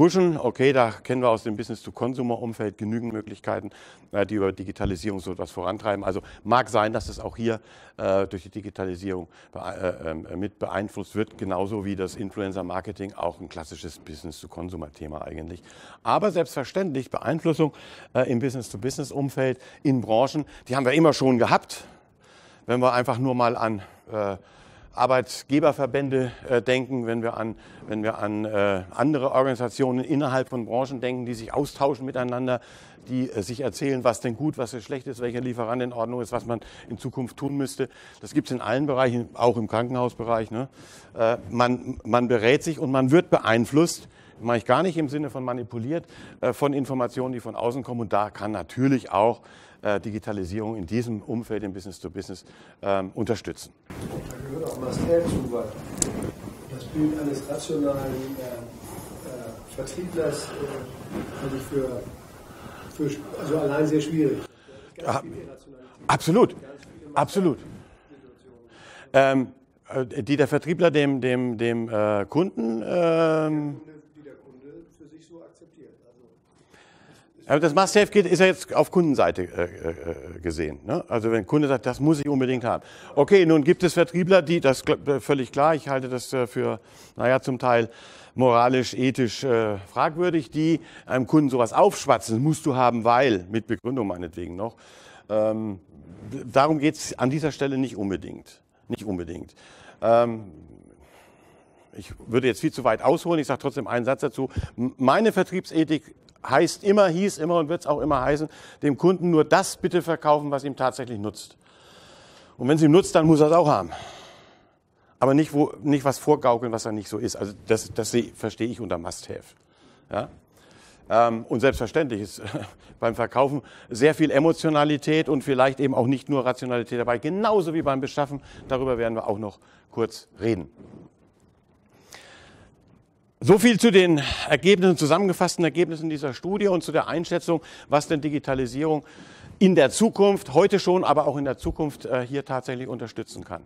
pushen. Okay, da kennen wir aus dem Business-to-Consumer-Umfeld genügend Möglichkeiten, äh, die über Digitalisierung so etwas vorantreiben. Also mag sein, dass es auch hier äh, durch die Digitalisierung äh, ähm, mit beeinflusst wird, genauso wie das Influencer-Marketing auch ein klassisches Business-to-Consumer-Thema eigentlich. Aber selbstverständlich Beeinflussung im Business-to-Business-Umfeld in Branchen, die haben wir immer schon gehabt, wenn wir einfach nur mal an Arbeitgeberverbände äh, denken, wenn wir an, wenn wir an äh, andere Organisationen innerhalb von Branchen denken, die sich austauschen miteinander, die äh, sich erzählen, was denn gut, was denn schlecht ist, welcher Lieferant in Ordnung ist, was man in Zukunft tun müsste. Das gibt es in allen Bereichen, auch im Krankenhausbereich. Ne? Äh, man, man berät sich und man wird beeinflusst mache ich gar nicht im Sinne von manipuliert, äh, von Informationen, die von außen kommen. Und da kann natürlich auch äh, Digitalisierung in diesem Umfeld im Business to Business ähm, unterstützen. Da gehört auch Marcel zu, weil das Bild eines rationalen äh, äh Vertrieblers äh, ich für, für, also allein sehr schwierig. Ah, absolut, absolut. Ähm, äh, die der Vertriebler dem, dem, dem äh, Kunden ähm, Aber das Must-Have geht, ist ja jetzt auf Kundenseite äh, äh, äh, gesehen. Ne? Also wenn ein Kunde sagt, das muss ich unbedingt haben. Okay, nun gibt es Vertriebler, die, das ist äh, völlig klar, ich halte das äh, für, naja, zum Teil moralisch, ethisch fragwürdig, die einem Kunden sowas aufschwatzen, musst du haben, weil, mit Begründung meinetwegen noch. Ähm, darum geht es an dieser Stelle nicht unbedingt. Nicht unbedingt. Ähm, ich würde jetzt viel zu weit ausholen, ich sage trotzdem einen Satz dazu. Meine Vertriebsethik heißt immer, hieß immer und wird es auch immer heißen, dem Kunden nur das bitte verkaufen, was ihm tatsächlich nutzt. Und wenn es ihm nutzt, dann muss er es auch haben. Aber nicht, wo, nicht was vorgaukeln, was er nicht so ist. Also das, das verstehe ich unter Must-Have. Ja? Ähm, und selbstverständlich ist beim Verkaufen sehr viel Emotionalität und vielleicht eben auch nicht nur Rationalität dabei. Genauso wie beim Beschaffen. Darüber werden wir auch noch kurz reden. So viel zu den Ergebnissen, zusammengefassten Ergebnissen dieser Studie und zu der Einschätzung, was denn Digitalisierung in der Zukunft, heute schon, aber auch in der Zukunft äh, hier tatsächlich unterstützen kann.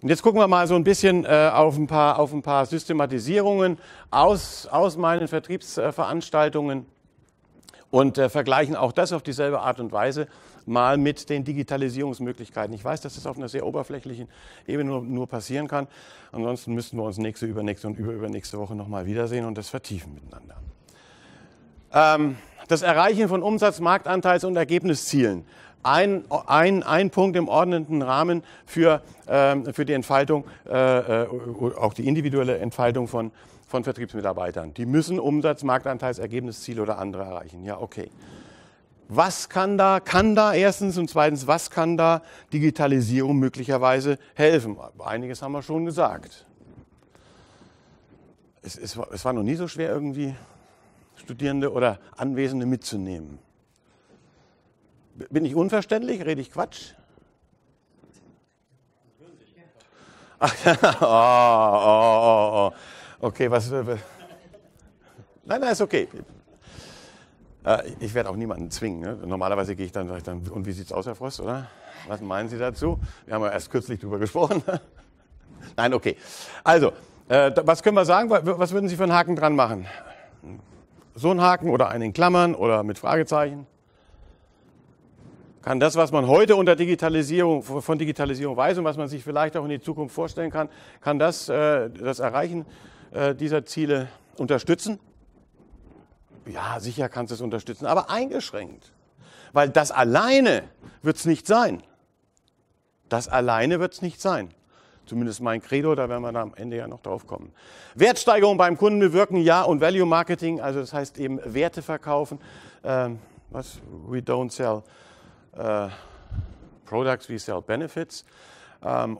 Und jetzt gucken wir mal so ein bisschen äh, auf, ein paar, auf ein paar Systematisierungen aus, aus meinen Vertriebsveranstaltungen und äh, vergleichen auch das auf dieselbe Art und Weise mal mit den Digitalisierungsmöglichkeiten. Ich weiß, dass das auf einer sehr oberflächlichen Ebene nur, nur passieren kann. Ansonsten müssten wir uns nächste, übernächste und überübernächste Woche nochmal wiedersehen und das vertiefen miteinander. Ähm, das Erreichen von Umsatz, Marktanteils und Ergebniszielen. Ein, ein, ein Punkt im ordnenden Rahmen für, ähm, für die Entfaltung, äh, äh auch die individuelle Entfaltung von, von Vertriebsmitarbeitern. Die müssen Umsatz, Marktanteils, Ergebnisziele oder andere erreichen. Ja, okay was kann da, kann da erstens und zweitens, was kann da Digitalisierung möglicherweise helfen? Einiges haben wir schon gesagt. Es, es, es war noch nie so schwer, irgendwie Studierende oder Anwesende mitzunehmen. Bin ich unverständlich? Rede ich Quatsch? Ach, oh, oh, oh, oh. Okay, was. Nein, nein, ist okay. Äh, ich werde auch niemanden zwingen. Ne? Normalerweise gehe ich dann, sage ich dann, und wie sieht's aus, Herr Frost, oder? Was meinen Sie dazu? Wir haben ja erst kürzlich darüber gesprochen. Ne? Nein, okay. Also, äh, was können wir sagen? Was würden Sie für einen Haken dran machen? So einen Haken oder einen in Klammern oder mit Fragezeichen? Kann das, was man heute unter Digitalisierung, von Digitalisierung weiß und was man sich vielleicht auch in die Zukunft vorstellen kann, kann das äh, das Erreichen äh, dieser Ziele unterstützen? Ja, sicher kannst du es unterstützen, aber eingeschränkt. Weil das alleine wird es nicht sein. Das alleine wird es nicht sein. Zumindest mein Credo, da werden wir dann am Ende ja noch drauf kommen. Wertsteigerung beim Kunden bewirken, ja, und Value Marketing, also das heißt eben Werte verkaufen. Ähm, was? We don't sell uh, products, we sell benefits. Ähm,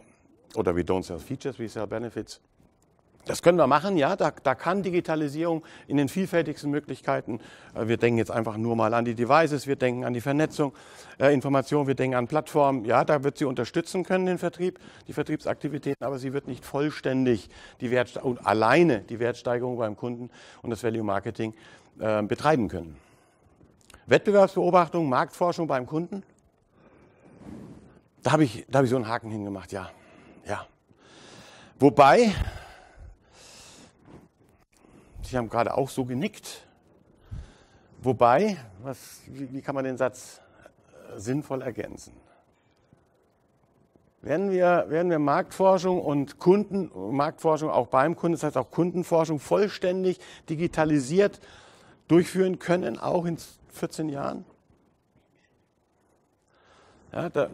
oder we don't sell features, we sell benefits. Das können wir machen, ja. Da, da, kann Digitalisierung in den vielfältigsten Möglichkeiten. Äh, wir denken jetzt einfach nur mal an die Devices, wir denken an die Vernetzung, äh, Information, wir denken an Plattformen. Ja, da wird sie unterstützen können, den Vertrieb, die Vertriebsaktivitäten, aber sie wird nicht vollständig die Wertsteigerung, alleine die Wertsteigerung beim Kunden und das Value Marketing äh, betreiben können. Wettbewerbsbeobachtung, Marktforschung beim Kunden. Da habe ich, da hab ich so einen Haken hingemacht, ja. ja. Wobei, Sie haben gerade auch so genickt. Wobei, was, wie, wie kann man den Satz äh, sinnvoll ergänzen? Werden wir, werden wir Marktforschung und Kunden, Marktforschung auch beim Kunden, das heißt auch Kundenforschung vollständig digitalisiert durchführen können, auch in 14 Jahren? Ja, da,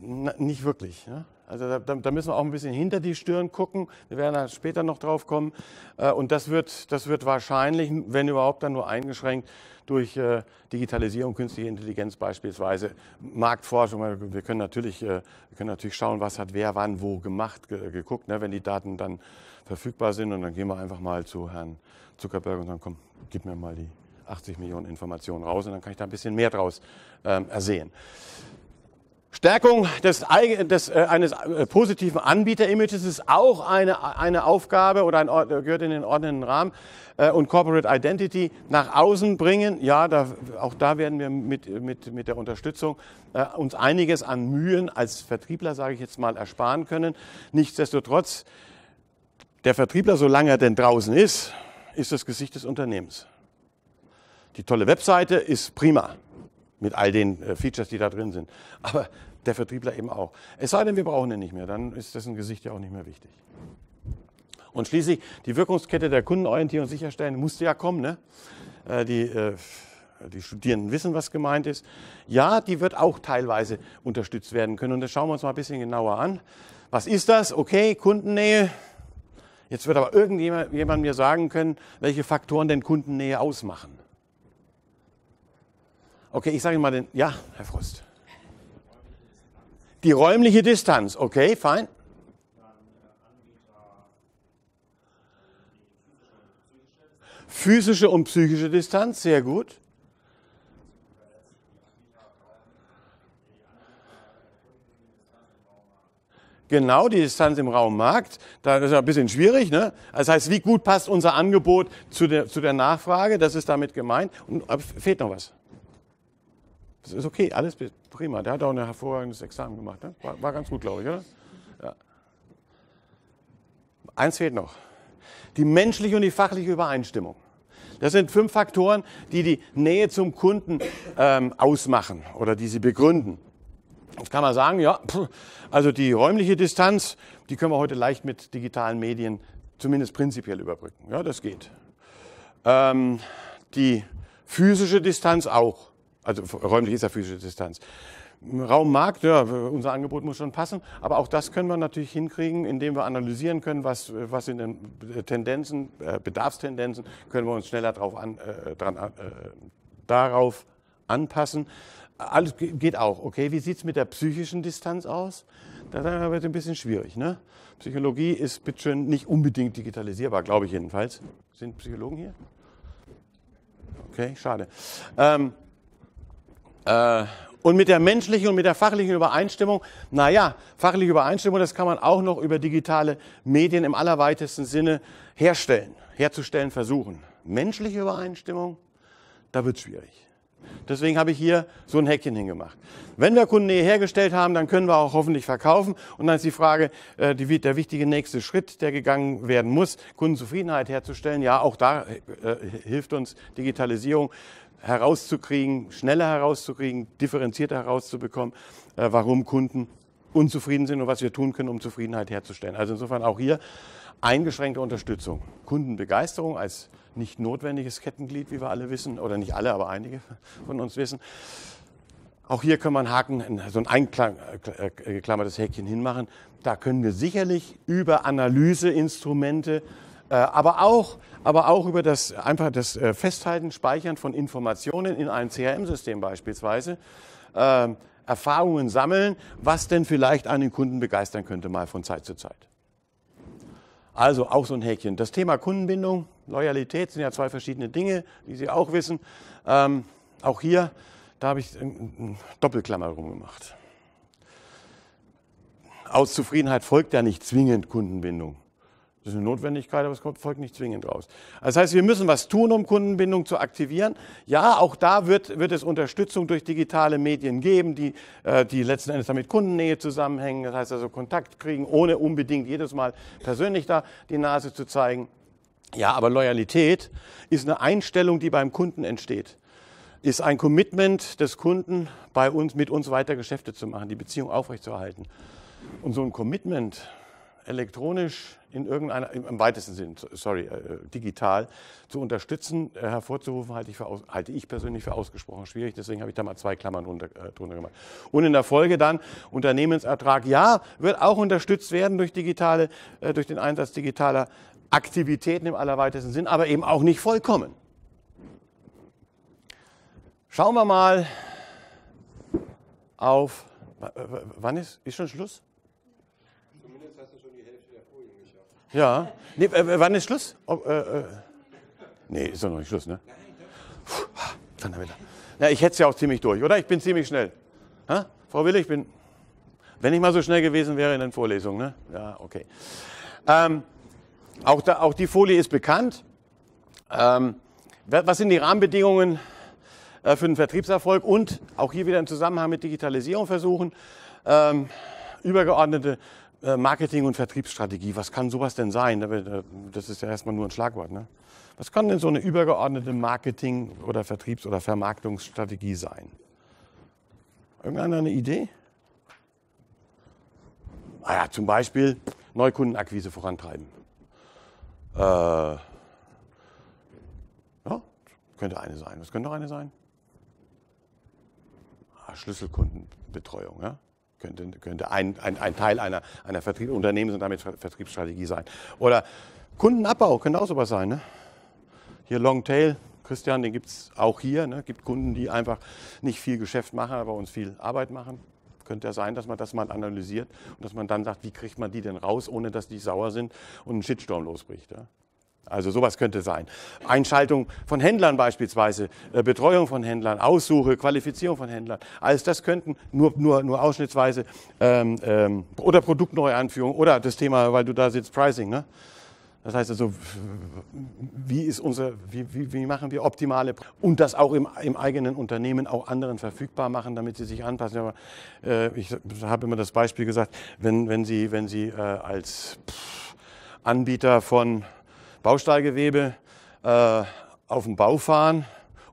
na, nicht wirklich. Ja? Also da, da, müssen wir auch ein bisschen hinter die Stirn gucken. Wir werden da später noch drauf kommen. Äh, und das wird, das wird wahrscheinlich, wenn überhaupt, dann nur eingeschränkt durch äh, Digitalisierung, künstliche Intelligenz beispielsweise, Marktforschung. Wir können natürlich, äh, wir können natürlich schauen, was hat wer wann wo gemacht, geguckt, ne, wenn die Daten dann verfügbar sind. Und dann gehen wir einfach mal zu Herrn Zuckerberg und sagen, komm, gib mir mal die 80 Millionen Informationen raus und dann kann ich da ein bisschen mehr draus ähm, ersehen. Stärkung des, des, äh, eines äh, positiven Anbieter-Images ist auch eine, eine Aufgabe oder ein, gehört in den ordnenden Rahmen. Äh, und Corporate Identity nach außen bringen, ja, da, auch da werden wir mit, mit, mit der Unterstützung uns einiges an Mühen als Vertriebler, sage ich jetzt mal, ersparen können. Nichtsdestotrotz, der Vertriebler, solange er denn draußen ist, ist das Gesicht des Unternehmens. Die tolle Webseite ist prima mit all den Features, die da drin sind. Aber der Vertriebler eben auch. Es sei denn, wir brauchen ihn nicht mehr, dann ist dessen Gesicht ja auch nicht mehr wichtig. Und schließlich die Wirkungskette der Kundenorientierung sicherstellen, musste ja kommen. Ne? Äh, die, äh, die Studierenden wissen, was gemeint ist. Ja, die wird auch teilweise unterstützt werden können. Und das schauen wir uns mal ein bisschen genauer an. Was ist das? Okay, Kundennähe. Jetzt wird aber irgendjemand mir sagen können, welche Faktoren denn Kundennähe ausmachen. Okay, ich sage mal den, ja, Herr Frost. Die räumliche Distanz, okay, fein. Physische und psychische Distanz, sehr gut. genau die Distanz im Raum Markt. Da ist ja ein bisschen schwierig. Ne? Das heißt, wie gut passt unser Angebot zu der, zu der Nachfrage? Das ist damit gemeint. Und äh, fehlt noch was. Das ist okay, alles prima. Der hat auch ein hervorragendes Examen gemacht. Ne? War, war ganz gut, glaube ich, oder? Ja. Eins fehlt noch. Die menschliche und die fachliche Übereinstimmung. Das sind fünf Faktoren, die die Nähe zum Kunden ähm, ausmachen oder die sie begründen. Jetzt kann man sagen, ja, also die räumliche Distanz, die können wir heute leicht mit digitalen Medien zumindest prinzipiell überbrücken. Ja, das geht. Ähm, die physische Distanz auch. Also räumlich ist ja physische Distanz. Raummarkt, ja, unser Angebot muss schon passen, aber auch das können wir natürlich hinkriegen, indem wir analysieren können, was, äh, was sind denn äh, Tendenzen, äh, Bedarfstendenzen, können wir uns schneller drauf an, äh, dran, äh, darauf anpassen. Alles geht auch, okay? Wie sieht es mit der psychischen Distanz aus? Da wird es ein bisschen schwierig, ne? Psychologie ist bitteschön nicht unbedingt digitalisierbar, glaube ich jedenfalls. Sind Psychologen hier? Okay, schade. Ähm, äh, und mit der menschlichen und mit der fachlichen Übereinstimmung, naja, fachliche Übereinstimmung, das kann man auch noch über digitale Medien im allerweitesten Sinne herstellen, herzustellen versuchen. Menschliche Übereinstimmung, da wird schwierig. Deswegen habe ich hier so ein Häkchen hingemacht. Wenn wir Kundennähe hergestellt haben, dann können wir auch hoffentlich verkaufen. Und dann ist die Frage, äh, die, der wichtige nächste Schritt, der gegangen werden muss, Kundenzufriedenheit herzustellen. Ja, auch da äh, äh hilft uns Digitalisierung herauszukriegen, schneller herauszukriegen, differenzierter herauszubekommen, äh, warum Kunden unzufrieden sind und was wir tun können, um Zufriedenheit herzustellen. Also insofern auch hier eingeschränkte Unterstützung. Kundenbegeisterung als nicht notwendiges Kettenglied, wie wir alle wissen, oder nicht alle, aber einige von uns wissen. Auch hier kann man Haken, so ein eingeklammertes äh, äh, Häkchen hinmachen. Da können wir sicherlich über Analyseinstrumente äh, aber auch, aber auch über das, einfach das äh, Festhalten, Speichern von Informationen in einem CRM-System beispielsweise. Ähm, Erfahrungen sammeln, was denn vielleicht einen Kunden begeistern könnte, mal von Zeit zu Zeit. Also auch so ein Häkchen. Das Thema Kundenbindung, Loyalität sind ja zwei verschiedene Dinge, die Sie auch wissen. Ähm, auch hier, da habe ich eine Doppelklammer rumgemacht. Aus Zufriedenheit folgt ja nicht zwingend Kundenbindung. Das ist eine Notwendigkeit, aber es kommt, folgt nicht zwingend raus. Das heißt, wir müssen was tun, um Kundenbindung zu aktivieren. Ja, auch da wird, wird es Unterstützung durch digitale Medien geben, die, äh, die letzten Endes damit Kundennähe zusammenhängen. Das heißt also Kontakt kriegen, ohne unbedingt jedes Mal persönlich da die Nase zu zeigen. Ja, aber Loyalität ist eine Einstellung, die beim Kunden entsteht. Ist ein Commitment des Kunden, bei uns, mit uns weiter Geschäfte zu machen, die Beziehung aufrechtzuerhalten. Und so ein Commitment elektronisch in irgendeiner, im weitesten Sinn, sorry, äh, äh, digital zu unterstützen, äh, hervorzurufen, halte ich, für, halte ich persönlich für ausgesprochen schwierig. Deswegen habe ich da mal zwei Klammern drunter, drunter gemacht. Und in der Folge dann Unternehmensertrag, ja, wird auch unterstützt werden durch digitale, durch den Einsatz digitaler Aktivitäten im allerweitesten Sinn, aber eben auch nicht vollkommen. Schauen wir mal auf, wann ist, ist schon Schluss? Ja. Nee, äh, wann ist Schluss? Ob, äh, äh, Nee, ist doch noch nicht Schluss, ne? Puh, Donnerwetter. Na, ich hetze ja auch ziemlich durch, oder? Ich bin ziemlich schnell. Ha? Frau Wille, ich bin. Wenn ich mal so schnell gewesen wäre in den Vorlesungen, ne? Ja, okay. Ähm, auch, da, auch die Folie ist bekannt. Ähm, was sind die Rahmenbedingungen äh, für den Vertriebserfolg? Und auch hier wieder im Zusammenhang mit Digitalisierung versuchen, ähm, übergeordnete äh, Marketing- und Vertriebsstrategie, was kann sowas denn sein? Äh, das ist ja erstmal nur ein Schlagwort. Ne? Was kann denn so eine übergeordnete Marketing- oder Vertriebs- oder Vermarktungsstrategie sein? Irgendeiner eine Idee? Ah ja, zum Beispiel Neukundenakquise vorantreiben. Äh, ja, könnte eine sein. Was könnte noch eine sein? Ah, Schlüsselkundenbetreuung. Ja? könnte, könnte ein, ein, ein, Teil einer, einer Vertrieb, Unternehmens- und damit Vertriebsstrategie sein. Oder Kundenabbau könnte auch sowas sein. Ne? Hier Longtail, Christian, den gibt es auch hier. Ne? gibt Kunden, die einfach nicht viel Geschäft machen, aber uns viel Arbeit machen. Könnte ja sein, dass man das mal analysiert und dass man dann sagt, wie kriegt man die denn raus, ohne dass die sauer sind und ein Shitstorm losbricht. Ja? Also sowas könnte sein. Einschaltung von Händlern beispielsweise, äh, Betreuung von Händlern, Aussuche, Qualifizierung von Händlern. Alles das könnten nur, nur, nur ausschnittsweise ähm, ähm, oder Produktneuanführung oder das Thema, weil du da sitzt, Pricing. Ne? Das heißt also, wie, ist unser, wie, wie, wie machen wir optimale und das auch im, im, eigenen Unternehmen auch anderen verfügbar machen, damit sie sich anpassen. Aber, äh, ich habe immer das Beispiel gesagt, wenn, wenn Sie, wenn sie äh, als Anbieter von Baustahlgewebe äh, auf dem Bau fahren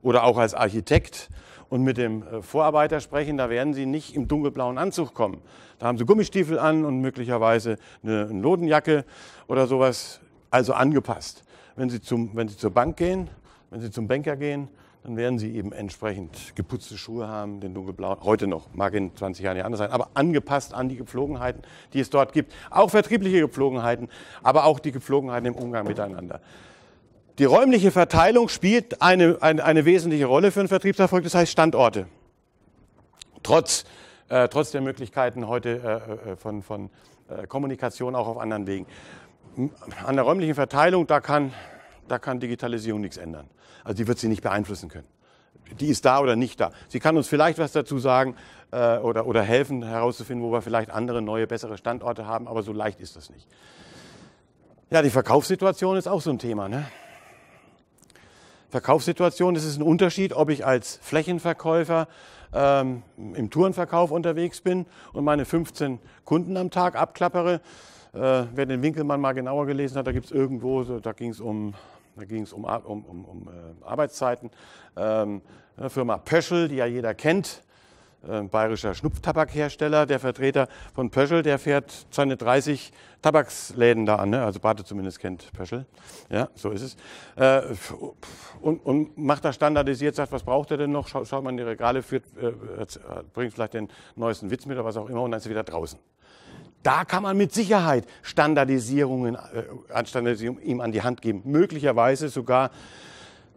oder auch als Architekt und mit dem äh, Vorarbeiter sprechen, da werden Sie nicht im dunkelblauen Anzug kommen. Da haben Sie Gummistiefel an und möglicherweise eine, eine Lodenjacke oder sowas, also angepasst. Wenn Sie, zum, wenn Sie zur Bank gehen, wenn Sie zum Banker gehen, dann werden sie eben entsprechend geputzte Schuhe haben, den dunkelblauen, heute noch, mag in 20 Jahren ja anders sein, aber angepasst an die Gepflogenheiten, die es dort gibt. Auch vertriebliche Gepflogenheiten, aber auch die Gepflogenheiten im Umgang miteinander. Die räumliche Verteilung spielt eine, eine, eine wesentliche Rolle für einen Vertriebserfolg, das heißt Standorte. Trotz, äh, trotz der Möglichkeiten heute äh, äh von, von äh, Kommunikation auch auf anderen Wegen. An der räumlichen Verteilung, da kann, da kann Digitalisierung nichts ändern. Also die wird sie nicht beeinflussen können. Die ist da oder nicht da. Sie kann uns vielleicht was dazu sagen äh, oder, oder helfen herauszufinden, wo wir vielleicht andere, neue, bessere Standorte haben, aber so leicht ist das nicht. Ja, die Verkaufssituation ist auch so ein Thema. Ne? Verkaufssituation, das ist ein Unterschied, ob ich als Flächenverkäufer ähm, im Tourenverkauf unterwegs bin und meine 15 Kunden am Tag abklappere. Äh, wer den Winkelmann mal genauer gelesen hat, da gibt es irgendwo, so, da ging es um da ging es um, um, um, um äh, Arbeitszeiten. Ähm, Firma Pöschel, die ja jeder kennt, ein äh, bayerischer Schnupftabakhersteller, der Vertreter von Pöschel, der fährt seine 30 Tabaksläden da an, ne? also Bate zumindest kennt Pöschel, ja, so ist es, äh, oh, und, und, macht da standardisiert, sagt, was braucht er denn noch, Schau, schaut man in die Regale, führt, äh, äh, bringt vielleicht den neuesten Witz mit oder was auch immer und dann ist er wieder draußen. Da kann man mit Sicherheit Standardisierungen, äh, Standardisierung ihm an die Hand geben. Möglicherweise sogar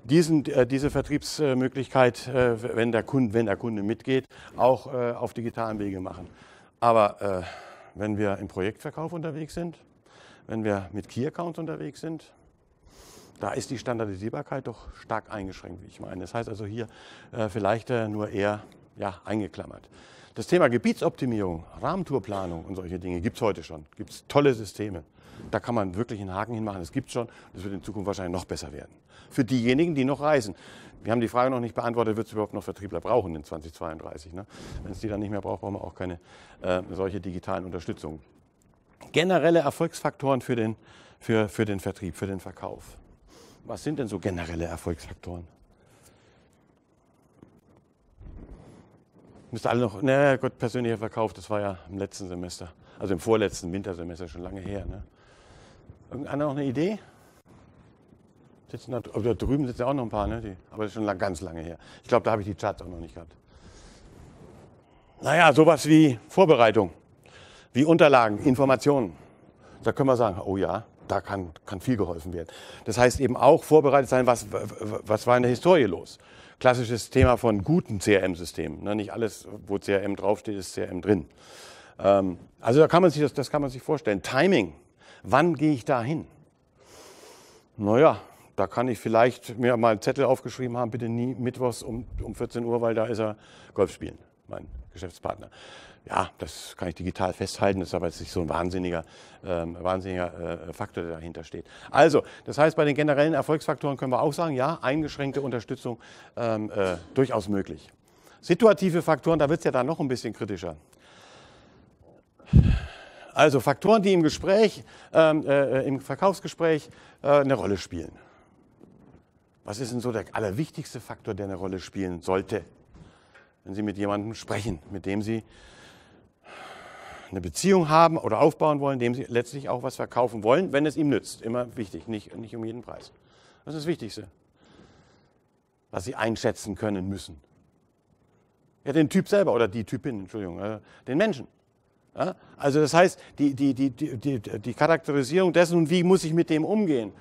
diesen, äh, diese Vertriebsmöglichkeit, äh, wenn, der Kunde, wenn der Kunde mitgeht, auch äh, auf digitalen Wege machen. Aber äh, wenn wir im Projektverkauf unterwegs sind, wenn wir mit Key-Accounts unterwegs sind, da ist die Standardisierbarkeit doch stark eingeschränkt, wie ich meine. Das heißt also hier äh, vielleicht äh, nur eher ja, eingeklammert. Das Thema Gebietsoptimierung, Rahmentourplanung und solche Dinge gibt es heute schon. Gibt es tolle Systeme. Da kann man wirklich einen Haken hinmachen. Das gibt es schon. Das wird in Zukunft wahrscheinlich noch besser werden. Für diejenigen, die noch reisen. Wir haben die Frage noch nicht beantwortet, wird es überhaupt noch Vertriebler brauchen in 2032? Ne? Wenn es die dann nicht mehr braucht, brauchen wir auch keine äh, solche digitalen Unterstützung. Generelle Erfolgsfaktoren für den, für, für den Vertrieb, für den Verkauf. Was sind denn so generelle Erfolgsfaktoren? Müsste alle noch, naja, Gott, persönlicher Verkauf, das war ja im letzten Semester, also im vorletzten Wintersemester, schon lange her. Ne? Irgendeiner noch eine Idee? Sitzen da, oh, da drüben sitzen ja auch noch ein paar, ne? Die, aber das ist schon lang, ganz lange her. Ich glaube, da habe ich die Charts auch noch nicht gehabt. Naja, sowas wie Vorbereitung, wie Unterlagen, Informationen. Da können wir sagen, oh ja, da kann, kann viel geholfen werden. Das heißt eben auch vorbereitet sein, was, was war in der Historie los klassisches Thema von guten CRM-Systemen. Ne? Nicht alles, wo CRM draufsteht, ist CRM drin. Ähm, also da kann man sich das, das kann man sich vorstellen. Timing. Wann gehe ich da hin? Naja, da kann ich vielleicht mir mal einen Zettel aufgeschrieben haben, bitte nie mittwochs um, um 14 Uhr, weil da ist er Golf spielen mein Geschäftspartner. Ja, das kann ich digital festhalten, das ist aber jetzt nicht so ein wahnsinniger, ähm, wahnsinniger äh, Faktor, der dahinter steht. Also, das heißt, bei den generellen Erfolgsfaktoren können wir auch sagen, ja, eingeschränkte Unterstützung ähm, äh, durchaus möglich. Situative Faktoren, da wird es ja dann noch ein bisschen kritischer. Also Faktoren, die im Gespräch, ähm, äh, äh, im Verkaufsgespräch äh, eine Rolle spielen. Was ist denn so der allerwichtigste Faktor, der eine Rolle spielen sollte wenn Sie mit jemandem sprechen, mit dem Sie eine Beziehung haben oder aufbauen wollen, dem Sie letztlich auch was verkaufen wollen, wenn es ihm nützt. Immer wichtig, nicht, nicht um jeden Preis. Das ist das Wichtigste, was Sie einschätzen können müssen. Ja, den Typ selber oder die Typin, Entschuldigung, äh, den Menschen. Ja, also das heißt, die, die, die, die, die Charakterisierung dessen und wie muss ich mit dem umgehen,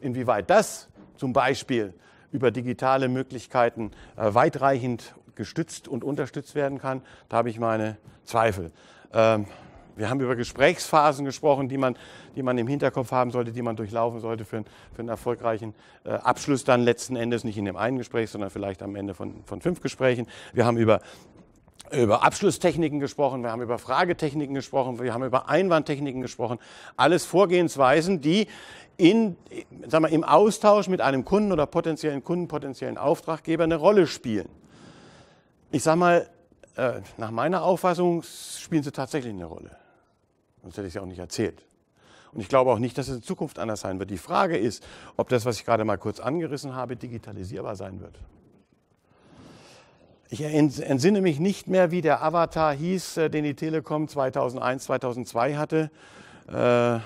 inwieweit das zum Beispiel über digitale Möglichkeiten äh, weitreichend gestützt und unterstützt werden kann, da habe ich meine Zweifel. Ähm, wir haben über Gesprächsphasen gesprochen, die man, die man im Hinterkopf haben sollte, die man durchlaufen sollte für, einen, für einen erfolgreichen äh, Abschluss dann letzten Endes, nicht in dem einen Gespräch, sondern vielleicht am Ende von, von fünf Gesprächen. Wir haben über über Abschlusstechniken gesprochen, wir haben über Fragetechniken gesprochen, wir haben über Einwandtechniken gesprochen. Alles Vorgehensweisen, die in, sagen wir, im Austausch mit einem Kunden oder potenziellen Kunden, potenziellen Auftraggeber eine Rolle spielen. Ich sage mal, äh, nach meiner Auffassung spielen sie tatsächlich eine Rolle. Sonst hätte ich sie auch nicht erzählt. Und ich glaube auch nicht, dass es in Zukunft anders sein wird. Die Frage ist, ob das, was ich gerade mal kurz angerissen habe, digitalisierbar sein wird. Ich entsinne mich nicht mehr, wie der Avatar hieß, äh, den die Telekom 2001, 2002 hatte. Äh, äh,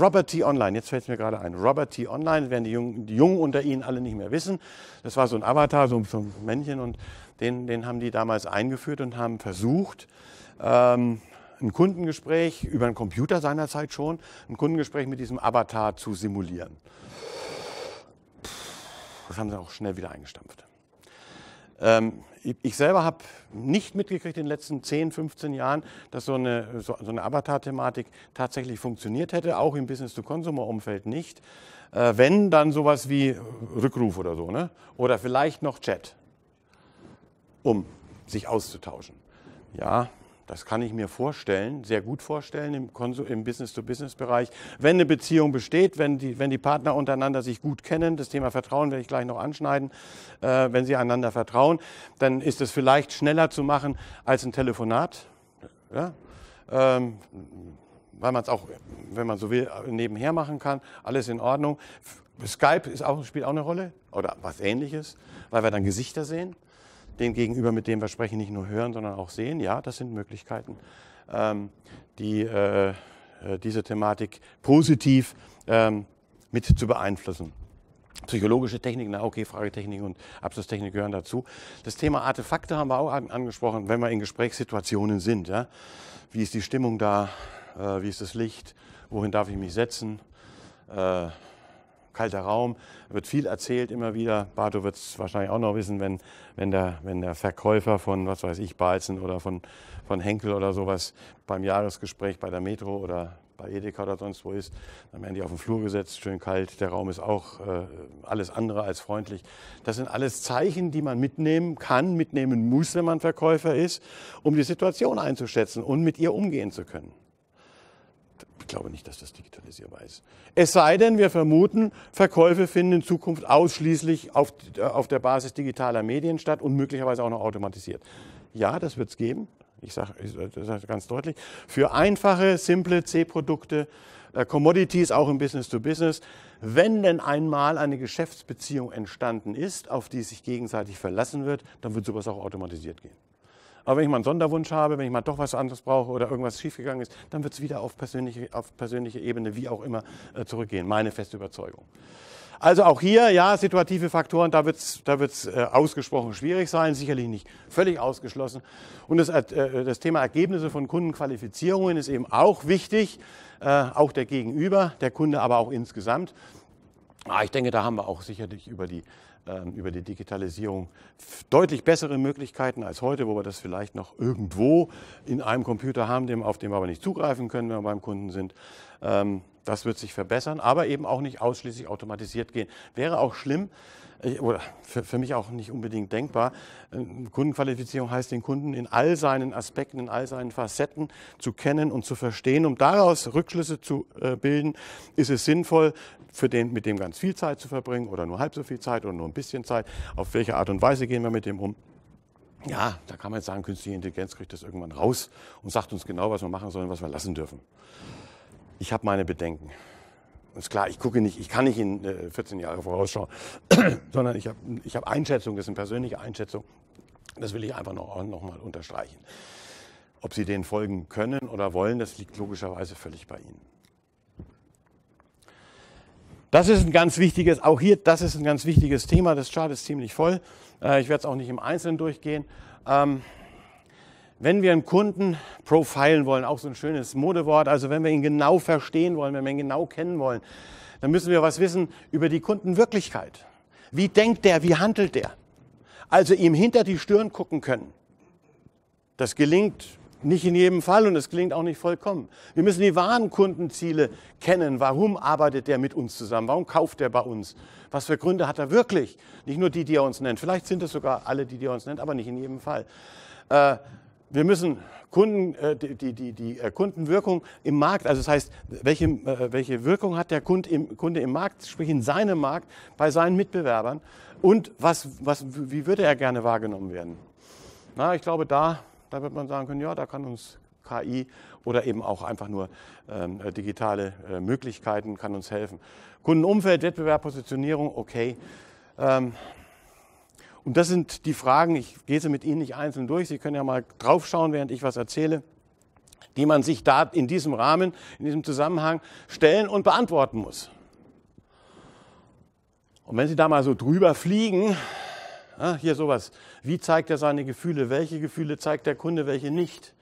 Robert T. Online, jetzt fällt es mir gerade ein. Robert T. Online, werden die Jungen, die Jungen, unter Ihnen alle nicht mehr wissen. Das war so ein Avatar, so ein Männchen und den, den haben die damals eingeführt und haben versucht, ähm, ein Kundengespräch über einen Computer seinerzeit schon, ein Kundengespräch mit diesem Avatar zu simulieren. Das haben sie auch schnell wieder eingestampft. Ähm, ich selber habe nicht mitgekriegt in den letzten 10, 15 Jahren, dass so eine, so, so eine Avatar-Thematik tatsächlich funktioniert hätte, auch im Business-to-Consumer-Umfeld nicht. Äh, wenn, dann sowas wie Rückruf oder so, ne? oder vielleicht noch Chat um sich auszutauschen. Ja, das kann ich mir vorstellen, sehr gut vorstellen im, im Business-to-Business-Bereich. Wenn eine Beziehung besteht, wenn die, wenn die Partner untereinander sich gut kennen, das Thema Vertrauen werde ich gleich noch anschneiden, äh, wenn sie einander vertrauen, dann ist es vielleicht schneller zu machen als ein Telefonat. Ja? Ähm, weil man es auch, wenn man so will, nebenher machen kann. Alles in Ordnung. Skype ist auch, spielt auch eine Rolle oder was ähnliches, weil wir dann Gesichter sehen dem Gegenüber, mit dem wir sprechen, nicht nur hören, sondern auch sehen. Ja, das sind Möglichkeiten, ähm, die, äh, äh diese Thematik positiv ähm, mit zu beeinflussen. Psychologische Techniken, okay, Fragetechnik und Abschlusstechnik gehören dazu. Das Thema Artefakte haben wir auch angesprochen, wenn wir in Gesprächssituationen sind. Ja? Wie ist die Stimmung da? Äh, wie ist das Licht? Wohin darf ich mich setzen? Äh, kalter Raum, wird viel erzählt immer wieder. Bartow wird es wahrscheinlich auch noch wissen, wenn, wenn, der, wenn der Verkäufer von, was weiß ich, Balzen oder von, von Henkel oder sowas beim Jahresgespräch bei der Metro oder bei Edeka oder sonst wo ist, dann werden die auf den Flur gesetzt, schön kalt, der Raum ist auch äh, alles andere als freundlich. Das sind alles Zeichen, die man mitnehmen kann, mitnehmen muss, wenn man Verkäufer ist, um die Situation einzuschätzen und mit ihr umgehen zu können. Ich glaube nicht, dass das digitalisierbar ist. Es sei denn, wir vermuten, Verkäufe finden in Zukunft ausschließlich auf, äh, auf der Basis digitaler Medien statt und möglicherweise auch noch automatisiert. Ja, das wird es geben. Ich sage sag ganz deutlich. Für einfache, simple C-Produkte, äh, Commodities auch im Business to Business, wenn denn einmal eine Geschäftsbeziehung entstanden ist, auf die es sich gegenseitig verlassen wird, dann wird sowas auch automatisiert gehen. Aber wenn ich mal einen Sonderwunsch habe, wenn ich mal doch was anderes brauche oder irgendwas schiefgegangen ist, dann wird es wieder auf persönliche, auf persönliche Ebene, wie auch immer, äh, zurückgehen. Meine feste Überzeugung. Also auch hier, ja, situative Faktoren, da wird es da wird's, äh, ausgesprochen schwierig sein, sicherlich nicht völlig ausgeschlossen. Und das, äh, das Thema Ergebnisse von Kundenqualifizierungen ist eben auch wichtig, äh, auch der Gegenüber, der Kunde, aber auch insgesamt. Ah, ich denke, da haben wir auch sicherlich über die ähm, über die Digitalisierung deutlich bessere Möglichkeiten als heute, wo wir das vielleicht noch irgendwo in einem Computer haben, dem, auf dem wir aber nicht zugreifen können, wenn wir beim Kunden sind. Ähm, das wird sich verbessern, aber eben auch nicht ausschließlich automatisiert gehen. Wäre auch schlimm, äh, oder für, für mich auch nicht unbedingt denkbar. Ähm, Kundenqualifizierung heißt, den Kunden in all seinen Aspekten, in all seinen Facetten zu kennen und zu verstehen, um daraus Rückschlüsse zu äh, bilden. Ist es sinnvoll, für den, mit dem ganz viel Zeit zu verbringen oder nur halb so viel Zeit oder nur ein bisschen Zeit? Auf welche Art und Weise gehen wir mit dem um? Ja, da kann man jetzt sagen, künstliche Intelligenz kriegt das irgendwann raus und sagt uns genau, was wir machen sollen, was wir lassen dürfen. Ich habe meine Bedenken ist klar, ich gucke nicht, ich kann nicht in äh, 14 Jahre vorausschauen, sondern ich habe ich hab Einschätzung, das sind persönliche Einschätzung. Das will ich einfach noch, noch mal unterstreichen. Ob Sie denen folgen können oder wollen, das liegt logischerweise völlig bei Ihnen. Das ist ein ganz wichtiges, auch hier, das ist ein ganz wichtiges Thema. Das Chart ist ziemlich voll. Äh, ich werde es auch nicht im Einzelnen durchgehen. Ähm, wenn wir einen Kunden profilen wollen, auch so ein schönes Modewort, also wenn wir ihn genau verstehen wollen, wenn wir ihn genau kennen wollen, dann müssen wir was wissen über die Kundenwirklichkeit. Wie denkt der, wie handelt der? Also ihm hinter die Stirn gucken können. Das gelingt nicht in jedem Fall und es gelingt auch nicht vollkommen. Wir müssen die wahren Kundenziele kennen. Warum arbeitet der mit uns zusammen? Warum kauft er bei uns? Was für Gründe hat er wirklich? Nicht nur die, die er uns nennt. Vielleicht sind es sogar alle, die, die er uns nennt, aber nicht in jedem Fall. Äh, wir müssen Kunden, äh, die, die, die, äh, Kundenwirkung im Markt, also das heißt, welche, äh, welche Wirkung hat der Kunde im, Kunde im Markt, sprich in seinem Markt, bei seinen Mitbewerbern und was, was, wie würde er gerne wahrgenommen werden? Na, ich glaube, da, da wird man sagen können, ja, da kann uns KI oder eben auch einfach nur ähm, digitale äh, Möglichkeiten kann uns helfen. Kundenumfeld, Wettbewerb, Positionierung, okay. Ähm, und das sind die Fragen, ich gehe sie mit Ihnen nicht einzeln durch, Sie können ja mal draufschauen, während ich was erzähle, die man sich da in diesem Rahmen, in diesem Zusammenhang stellen und beantworten muss. Und wenn Sie da mal so drüber fliegen, ah, hier sowas, wie zeigt er seine Gefühle, welche Gefühle zeigt der Kunde, welche nicht?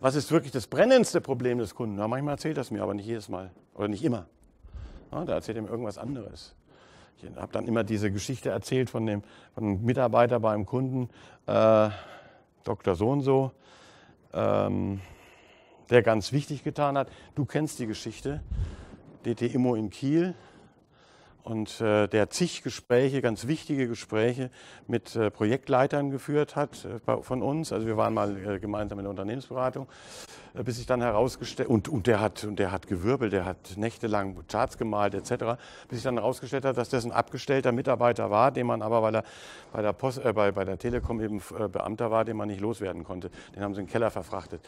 Was ist wirklich das brennendste Problem des Kunden? Ja, manchmal erzählt er es mir, aber nicht jedes Mal oder nicht immer. Ja, ah, da erzählt er mir irgendwas anderes. Ich habe dann immer diese Geschichte erzählt von dem, von einem Mitarbeiter bei einem Kunden, äh, Dr. So und so, ähm, der ganz wichtig getan hat. Du kennst die Geschichte, DT Immo in Kiel und äh, der zig Gespräche, ganz wichtige Gespräche mit äh, Projektleitern geführt hat äh, von uns. Also wir waren mal äh, gemeinsam in der Unternehmensberatung äh, bis sich dann herausgestellt und, und der hat und der hat gewirbelt, der hat nächtelang Charts gemalt etc. Bis sich dann herausgestellt hat, dass das ein abgestellter Mitarbeiter war, den man aber weil er bei der Post, äh, bei, bei der Telekom eben äh, Beamter war, den man nicht loswerden konnte. Den haben sie in den Keller verfrachtet.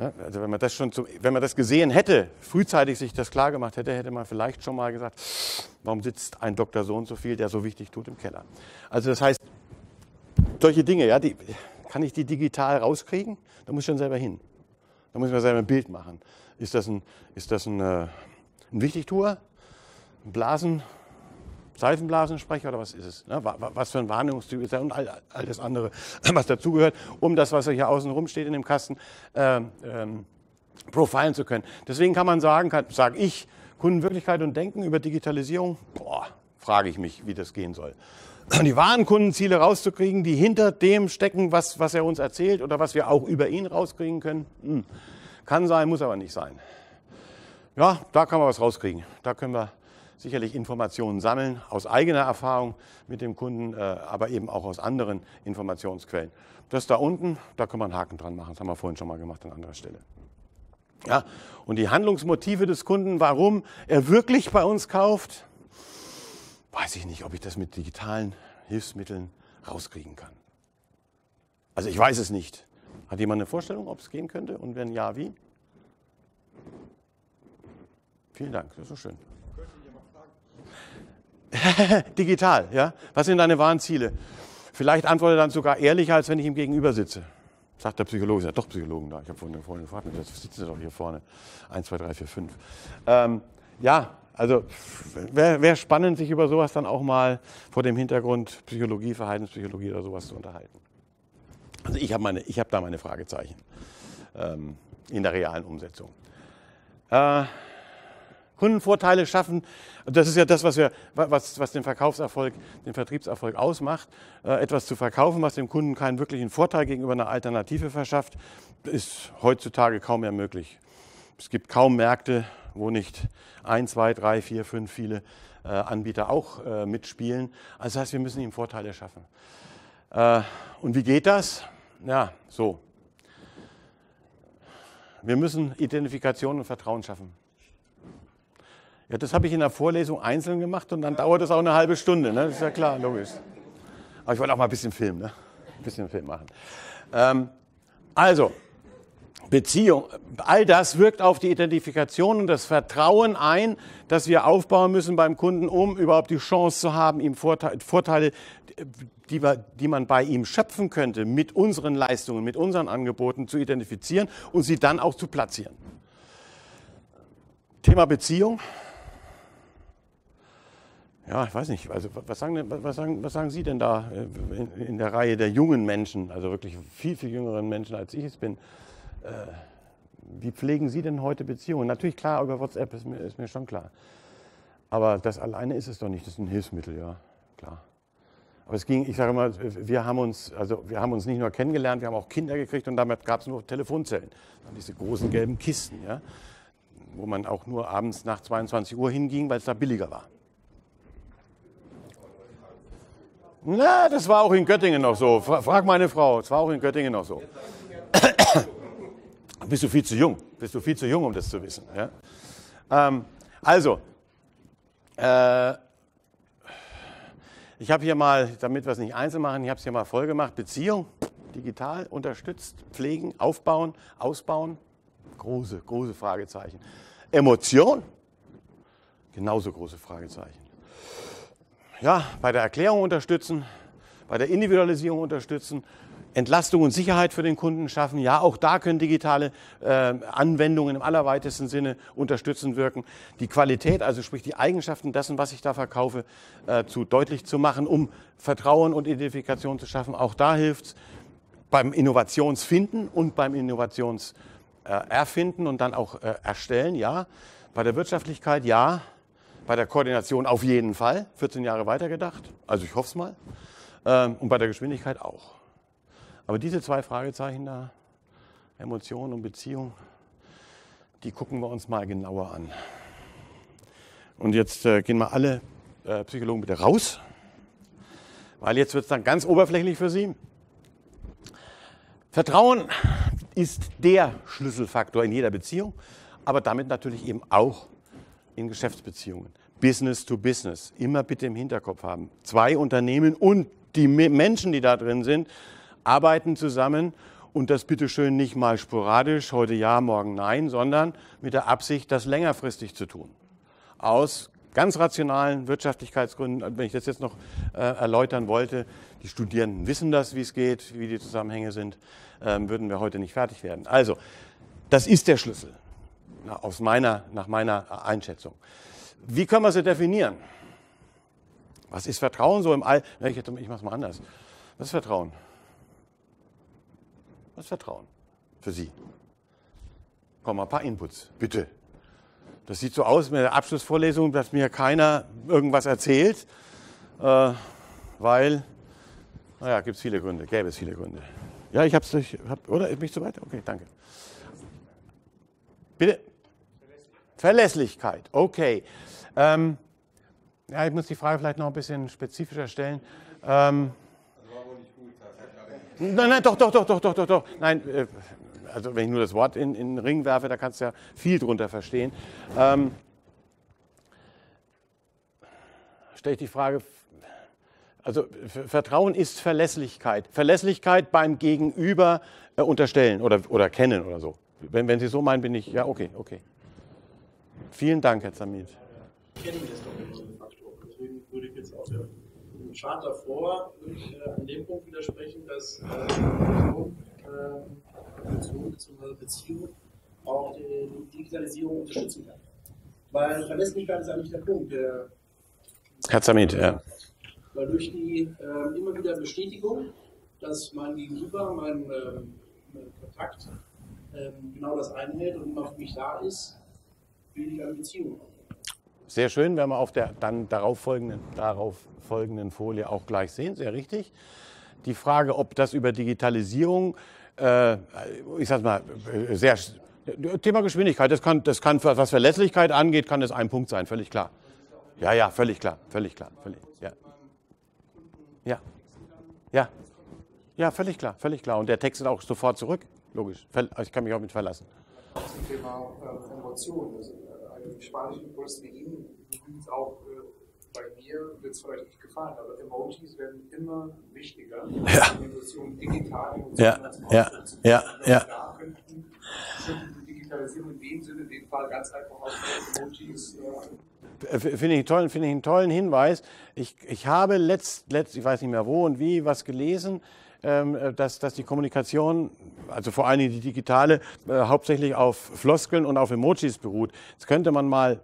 Ja, also wenn man das schon, zum, wenn man das gesehen hätte, frühzeitig sich das klar gemacht hätte, hätte man vielleicht schon mal gesagt, warum sitzt ein Doktor so und so viel, der so wichtig tut im Keller. Also das heißt solche Dinge, ja, die, kann ich die digital rauskriegen? Da muss ich schon selber hin. Da muss ich mir selber ein Bild machen. Ist das ein, ist das ein, äh, ein Wichtigtour? Ein Blasen? Seifenblasensprecher oder was ist es? Ne? Was für ein Warnungstyp ist er und all, all das andere, was dazugehört, um das, was hier außen rum steht in dem Kasten, ähm, ähm, profilen zu können. Deswegen kann man sagen, sage ich, Kundenwirklichkeit und Denken über Digitalisierung, boah, frage ich mich, wie das gehen soll die wahren Kundenziele rauszukriegen, die hinter dem stecken, was, was er uns erzählt oder was wir auch über ihn rauskriegen können. Hm. Kann sein, muss aber nicht sein. Ja, da kann man was rauskriegen. Da können wir sicherlich Informationen sammeln, aus eigener Erfahrung mit dem Kunden, äh, aber eben auch aus anderen Informationsquellen. Das da unten, da können wir einen Haken dran machen. Das haben wir vorhin schon mal gemacht an anderer Stelle. Ja, und die Handlungsmotive des Kunden, warum er wirklich bei uns kauft, weiß ich nicht, ob ich das mit digitalen Hilfsmitteln rauskriegen kann. Also ich weiß es nicht. Hat jemand eine Vorstellung, ob es gehen könnte? Und wenn ja, wie? Vielen Dank, das ist so schön. Digital, ja? Was sind deine wahren Ziele? Vielleicht antworte dann sogar ehrlicher, als wenn ich ihm gegenüber sitze. Sagt der Psychologe, ist ja doch Psychologen da. Ich habe vorhin, vorhin gefragt, jetzt sitzen sie doch hier vorne. Eins, zwei, drei, vier, fünf. Ähm, ja, also wäre wär spannend, sich über sowas dann auch mal vor dem Hintergrund Psychologie, Verhaltenspsychologie oder sowas zu unterhalten. Also ich habe hab da meine Fragezeichen ähm, in der realen Umsetzung. Äh, Kundenvorteile schaffen. Das ist ja das, was, wir, was, was den Verkaufserfolg, den Vertriebserfolg ausmacht. Äh, etwas zu verkaufen, was dem Kunden keinen wirklichen Vorteil gegenüber einer Alternative verschafft, ist heutzutage kaum mehr möglich. Es gibt kaum Märkte, wo nicht ein, zwei, drei, vier, fünf viele äh, Anbieter auch äh, mitspielen. Also das heißt, wir müssen ihm Vorteile schaffen. Äh, und wie geht das? Ja, so. Wir müssen Identifikation und Vertrauen schaffen. Ja, das habe ich in der Vorlesung einzeln gemacht und dann dauert das auch eine halbe Stunde. Ne? Das ist ja klar, logisch. Aber ich wollte auch mal ein bisschen filmen, ne? ein bisschen Film machen. Ähm, also, Beziehung, all das wirkt auf die Identifikation und das Vertrauen ein, das wir aufbauen müssen beim Kunden, um überhaupt die Chance zu haben, ihm Vorteile, Vorteile die, die, man bei ihm schöpfen könnte, mit unseren Leistungen, mit unseren Angeboten zu identifizieren und sie dann auch zu platzieren. Thema Beziehung. Ja, ich weiß nicht, also was sagen, was sagen, was sagen Sie denn da äh, in der Reihe der jungen Menschen, also wirklich viel, viel jüngeren Menschen, als ich es bin? Äh, wie pflegen Sie denn heute Beziehungen? Natürlich klar, über WhatsApp ist mir, ist mir schon klar. Aber das alleine ist es doch nicht, das ist ein Hilfsmittel, ja, klar. Aber es ging, ich sage mal, wir haben uns, also wir haben uns nicht nur kennengelernt, wir haben auch Kinder gekriegt und damit gab es nur Telefonzellen. Dann diese großen gelben Kisten, ja, wo man auch nur abends nach 22 Uhr hinging, weil es da billiger war. Na, das war auch in Göttingen noch so. Frag meine Frau, das war auch in Göttingen noch so bist du viel zu jung. Bist du viel zu jung, um das zu wissen. Ja? Ähm, also, äh, ich habe hier mal, damit wir es nicht einzeln machen, ich habe es hier mal voll gemacht. Beziehung, digital unterstützt, pflegen, aufbauen, ausbauen. Große, große Fragezeichen. Emotion, genauso große Fragezeichen. Ja, bei der Erklärung unterstützen, bei der Individualisierung unterstützen, Entlastung und Sicherheit für den Kunden schaffen. Ja, auch da können digitale äh, Anwendungen im allerweitesten Sinne unterstützend wirken. Die Qualität, also sprich die Eigenschaften dessen, was ich da verkaufe, äh, zu deutlich zu machen, um Vertrauen und Identifikation zu schaffen. Auch da hilft es beim Innovationsfinden und beim Innovationserfinden äh, und dann auch äh, erstellen, ja. Bei der Wirtschaftlichkeit, ja. Bei der Koordination auf jeden Fall. 14 Jahre weitergedacht. Also ich hoffe es mal. Ähm, und bei der Geschwindigkeit auch. Aber diese zwei Fragezeichen da, Emotionen und Beziehung, die gucken wir uns mal genauer an. Und jetzt äh, gehen mal alle äh, Psychologen bitte raus, weil jetzt wird es dann ganz oberflächlich für Sie. Vertrauen ist der Schlüsselfaktor in jeder Beziehung, aber damit natürlich eben auch in Geschäftsbeziehungen. Business to Business, immer bitte im Hinterkopf haben. Zwei Unternehmen und die Menschen, die da drin sind, arbeiten zusammen und das bitteschön nicht mal sporadisch, heute ja, morgen nein, sondern mit der Absicht, das längerfristig zu tun. Aus ganz rationalen Wirtschaftlichkeitsgründen, äh, wenn ich das jetzt noch äh, erläutern wollte, die Studierenden wissen das, wie es geht, wie die Zusammenhänge sind, äh, würden wir heute nicht fertig werden. Also, das ist der Schlüssel, na, aus meiner, nach meiner äh, Einschätzung. Wie können wir sie definieren? Was ist Vertrauen so im All? Ich, ich mache es mal anders. Was ist Vertrauen? Das Vertrauen für Sie. Kommen ein paar Inputs, bitte. Das sieht so aus mit der Abschlussvorlesung, dass mir keiner irgendwas erzählt, äh, weil, naja, gibt es viele Gründe, gäbe es viele Gründe. Ja, ich habe es durch, hab, oder? Bin ich zu weit? Okay, danke. Bitte? Verlässlichkeit, Verlässlichkeit. okay. Ähm, ja, ich muss die Frage vielleicht noch ein bisschen spezifischer stellen. Ähm, Nein, nein, doch, doch, doch, doch, doch, doch, doch. Nein, äh, also wenn ich nur das Wort in, in den Ring werfe, da kannst du ja viel drunter verstehen. Ähm, Stelle ich die Frage, also Vertrauen ist Verlässlichkeit. Verlässlichkeit beim Gegenüber äh, unterstellen oder, oder kennen oder so. Wenn, wenn Sie so meinen, bin ich, ja, okay, okay. Vielen Dank, Herr Zamit. Ich kenne das doch nicht, Deswegen würde ich jetzt auch Chart davor würde ich äh, an dem Punkt widersprechen, dass Kommunikation, Kommunikation bzw. Beziehung auch die Digitalisierung unterstützen kann. Weil Verlässlichkeit ist eigentlich der Punkt. Der, Herr Zamit, ja. Weil durch die äh, immer wieder Bestätigung, dass mein Gegenüber, mein, ähm, mein Kontakt ähm, genau das einhält und immer für mich da ist, bilde ich eine Beziehung auf. Sehr schön, werden wir auf der dann darauf folgenden, darauf folgenden Folie auch gleich sehen, sehr richtig. Die Frage, ob das über Digitalisierung, äh, ich sag's mal, äh, sehr, Thema Geschwindigkeit, das kann, das kann, was Verlässlichkeit angeht, kann das ein Punkt sein, völlig klar. Ja, ja, völlig klar, völlig klar, völlig, ja. Ja, ja, ja, völlig klar, völlig klar. Und der Text ist auch sofort zurück, logisch, ich kann mich auch mit verlassen. Zum Thema äh, Emotionen, spanischen Kurs beginnen, übrigens auch äh, bei mir wird es vielleicht nicht gefallen, aber Emojis werden immer wichtiger. Ja. Innovation digital. Ja, ja, ja, ja. die Digitalisierung in dem Sinne, in Fall ganz einfach aus Emojis. Äh Finde ich, toll, find ich einen tollen Hinweis. Ich, ich habe letzt, letzt, ich weiß nicht mehr wo und wie, was gelesen, ähm, äh, dass, dass die Kommunikation, also vor allen Dingen die digitale, äh, hauptsächlich auf Floskeln und auf Emojis beruht. Jetzt könnte man mal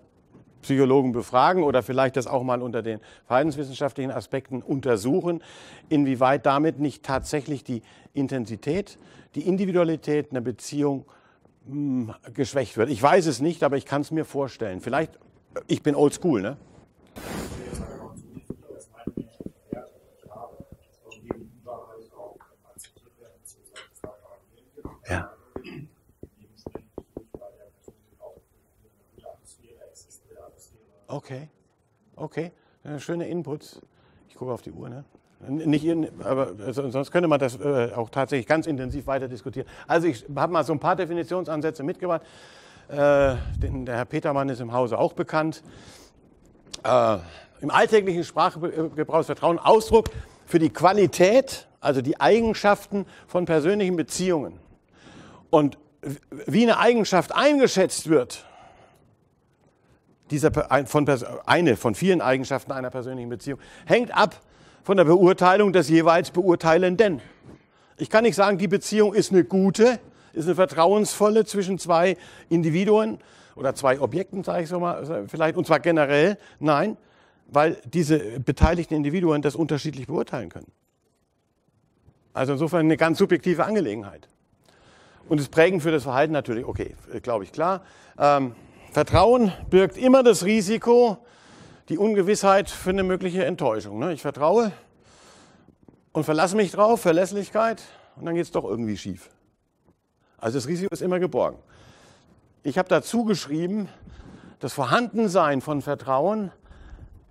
Psychologen befragen oder vielleicht das auch mal unter den verhaltenswissenschaftlichen Aspekten untersuchen, inwieweit damit nicht tatsächlich die Intensität, die Individualität einer Beziehung hm, geschwächt wird. Ich weiß es nicht, aber ich kann es mir vorstellen. Vielleicht, ich bin oldschool, ne? Okay, okay. Schöne Inputs. Ich gucke auf die Uhr, ne? Nicht in, aber äh, sonst könnte man das äh, auch tatsächlich ganz intensiv weiter diskutieren. Also ich habe mal so ein paar Definitionsansätze mitgebracht. Äh, den, der Herr Petermann ist im Hause auch bekannt. Äh, Im alltäglichen Sprachgebrauch ist Vertrauen Ausdruck für die Qualität, also die Eigenschaften von persönlichen Beziehungen. Und wie eine Eigenschaft eingeschätzt wird, dieser, von, eine von vielen Eigenschaften einer persönlichen Beziehung, hängt ab von der Beurteilung des jeweils Beurteilenden. Ich kann nicht sagen, die Beziehung ist eine gute, ist eine vertrauensvolle zwischen zwei Individuen oder zwei Objekten, sage ich so mal, äh, vielleicht, und zwar generell. Nein, weil diese beteiligten Individuen das unterschiedlich beurteilen können. Also insofern eine ganz subjektive Angelegenheit. Und es prägen für das Verhalten natürlich, okay, äh, glaube ich, klar. Ähm, Vertrauen birgt immer das Risiko, die Ungewissheit für eine mögliche Enttäuschung. Ne? Ich vertraue und verlasse mich drauf, Verlässlichkeit, und dann geht es doch irgendwie schief. Also das Risiko ist immer geborgen. Ich habe dazu geschrieben, das Vorhandensein von Vertrauen,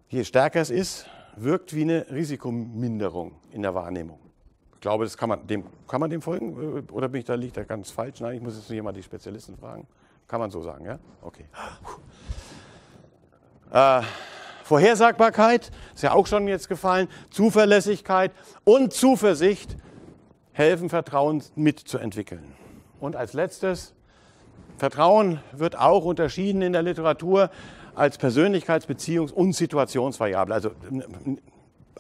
je stärker es ist, wirkt wie eine Risikominderung in der Wahrnehmung. Ich glaube, das kann man dem, kann man dem folgen? Äh, oder bin ich da, liegt da ganz falsch? Nein, ich muss jetzt mal die Spezialisten fragen. Kann man so sagen, ja? Okay. Äh, Vorhersagbarkeit ist ja auch schon jetzt gefallen. Zuverlässigkeit und Zuversicht helfen, Vertrauen mitzuentwickeln. Und als letztes, Vertrauen wird auch unterschieden in der Literatur als Persönlichkeitsbeziehungs- und Situationsvariable. Also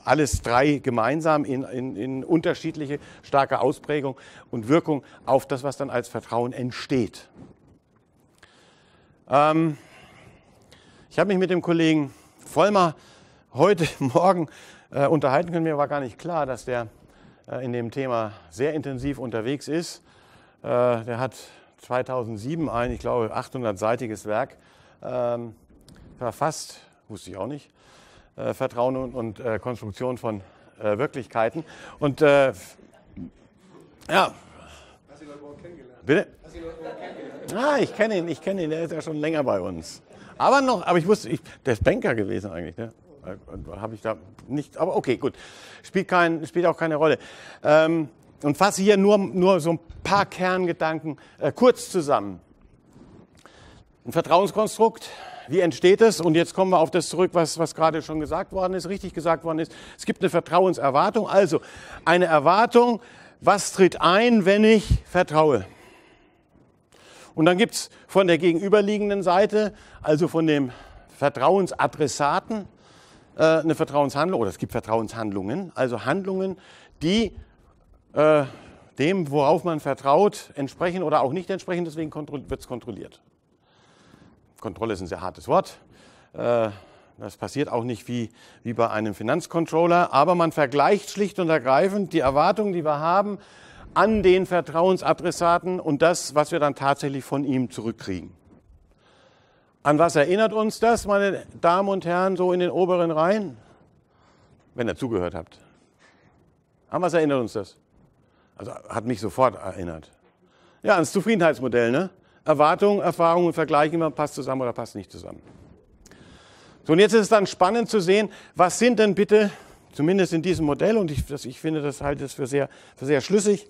alles drei gemeinsam in, in, in, unterschiedliche starke Ausprägung und Wirkung auf das, was dann als Vertrauen entsteht. Ähm, ich habe mich mit dem Kollegen Vollmer heute Morgen äh, unterhalten können. Mir war gar nicht klar, dass der äh, in dem Thema sehr intensiv unterwegs ist. Äh, der hat 2007 ein, ich glaube, 800-seitiges Werk ähm, verfasst, wusste ich auch nicht, äh, Vertrauen und, und äh, Konstruktion von äh, Wirklichkeiten. Und ja. Hast du ihn heute Morgen kennengelernt? Bitte? Hast du ihn heute Morgen kennengelernt? Ah, ich kenne ihn, ich kenne ihn, der ist ja schon länger bei uns. Aber noch, aber ich wusste, ich, der ist Banker gewesen eigentlich, ne? Habe ich da nicht, aber okay, gut. Spielt, kein, spielt auch keine Rolle. Ähm, und fasse hier nur, nur so ein paar Kerngedanken äh, kurz zusammen. Ein Vertrauenskonstrukt, wie entsteht es? Und jetzt kommen wir auf das zurück, was, was gerade schon gesagt worden ist, richtig gesagt worden ist. Es gibt eine Vertrauenserwartung, also eine Erwartung, was tritt ein, wenn ich vertraue? Und dann gibt es von der gegenüberliegenden Seite, also von dem Vertrauensadressaten, äh, eine Vertrauenshandlung, oder es gibt Vertrauenshandlungen, also Handlungen, die äh, dem, worauf man vertraut, entsprechen oder auch nicht entsprechen, deswegen wird es kontrolliert. Kontrolle ist ein sehr hartes Wort. Äh, das passiert auch nicht wie, wie bei einem Finanzcontroller, aber man vergleicht schlicht und ergreifend die Erwartungen, die wir haben, an den Vertrauensadressaten und das, was wir dann tatsächlich von ihm zurückkriegen. An was erinnert uns das, meine Damen und Herren, so in den oberen Reihen? Wenn ihr zugehört habt. An was erinnert uns das? Also hat mich sofort erinnert. Ja, ans Zufriedenheitsmodell, ne? Erwartungen, Erfahrungen und Vergleichen, man passt zusammen oder passt nicht zusammen. So, und jetzt ist es dann spannend zu sehen, was sind denn bitte, zumindest in diesem Modell, und ich, das, ich finde das halte es für sehr, für sehr schlüssig,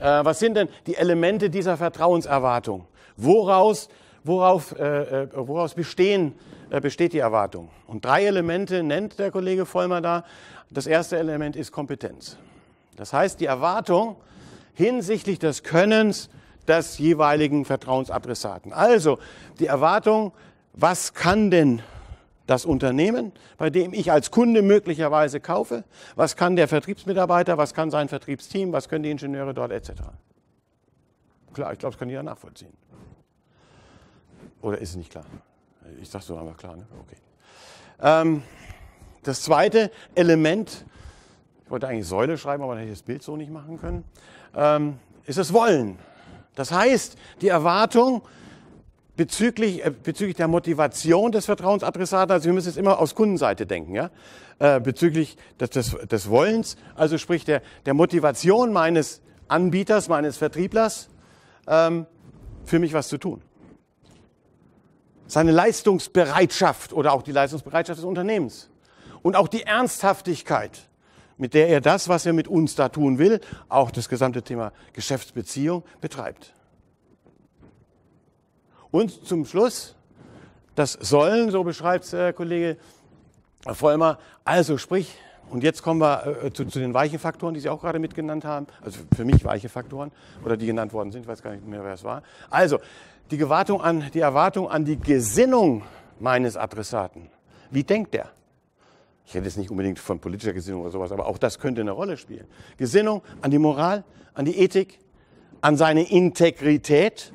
äh, was sind denn die Elemente dieser Vertrauenserwartung? Woraus, worauf, äh, äh, woraus bestehen, äh, besteht die Erwartung? Und drei Elemente nennt der Kollege Vollmer da. Das erste Element ist Kompetenz. Das heißt, die Erwartung hinsichtlich des Könnens des jeweiligen Vertrauensadressaten. Also die Erwartung, was kann denn das Unternehmen, bei dem ich als Kunde möglicherweise kaufe? Was kann der Vertriebsmitarbeiter, was kann sein Vertriebsteam, was können die Ingenieure dort etc.? Klar, ich glaube, das kann jeder nachvollziehen. Oder ist es nicht klar? Ich sage so einfach klar, ne? Okay. Ähm, das zweite Element, ich wollte eigentlich Säule schreiben, aber dann hätte ich das Bild so nicht machen können, ähm, ist das Wollen. Das heißt, die Erwartung, bezüglich, äh, bezüglich der Motivation des Vertrauensadressaten, also wir müssen jetzt immer aus Kundenseite denken, ja? Äh, bezüglich des, des, des Wollens, also sprich der, der Motivation meines Anbieters, meines Vertrieblers, ähm, für mich was zu tun. Seine Leistungsbereitschaft oder auch die Leistungsbereitschaft des Unternehmens und auch die Ernsthaftigkeit, mit der er das, was er mit uns da tun will, auch das gesamte Thema Geschäftsbeziehung betreibt. Und zum Schluss das Sollen, so beschreibt äh, Kollege Vollmer. Also sprich, und jetzt kommen wir äh, zu, zu, den weichen Faktoren, die Sie auch gerade mitgenannt haben. Also für mich weiche Faktoren oder die genannt worden sind. Ich weiß gar nicht mehr, wer es war. Also die, an, die Erwartung an die Gesinnung meines Adressaten. Wie denkt der? Ich hätte jetzt nicht unbedingt von politischer Gesinnung oder sowas, aber auch das könnte eine Rolle spielen. Gesinnung an die Moral, an die Ethik, an seine Integrität,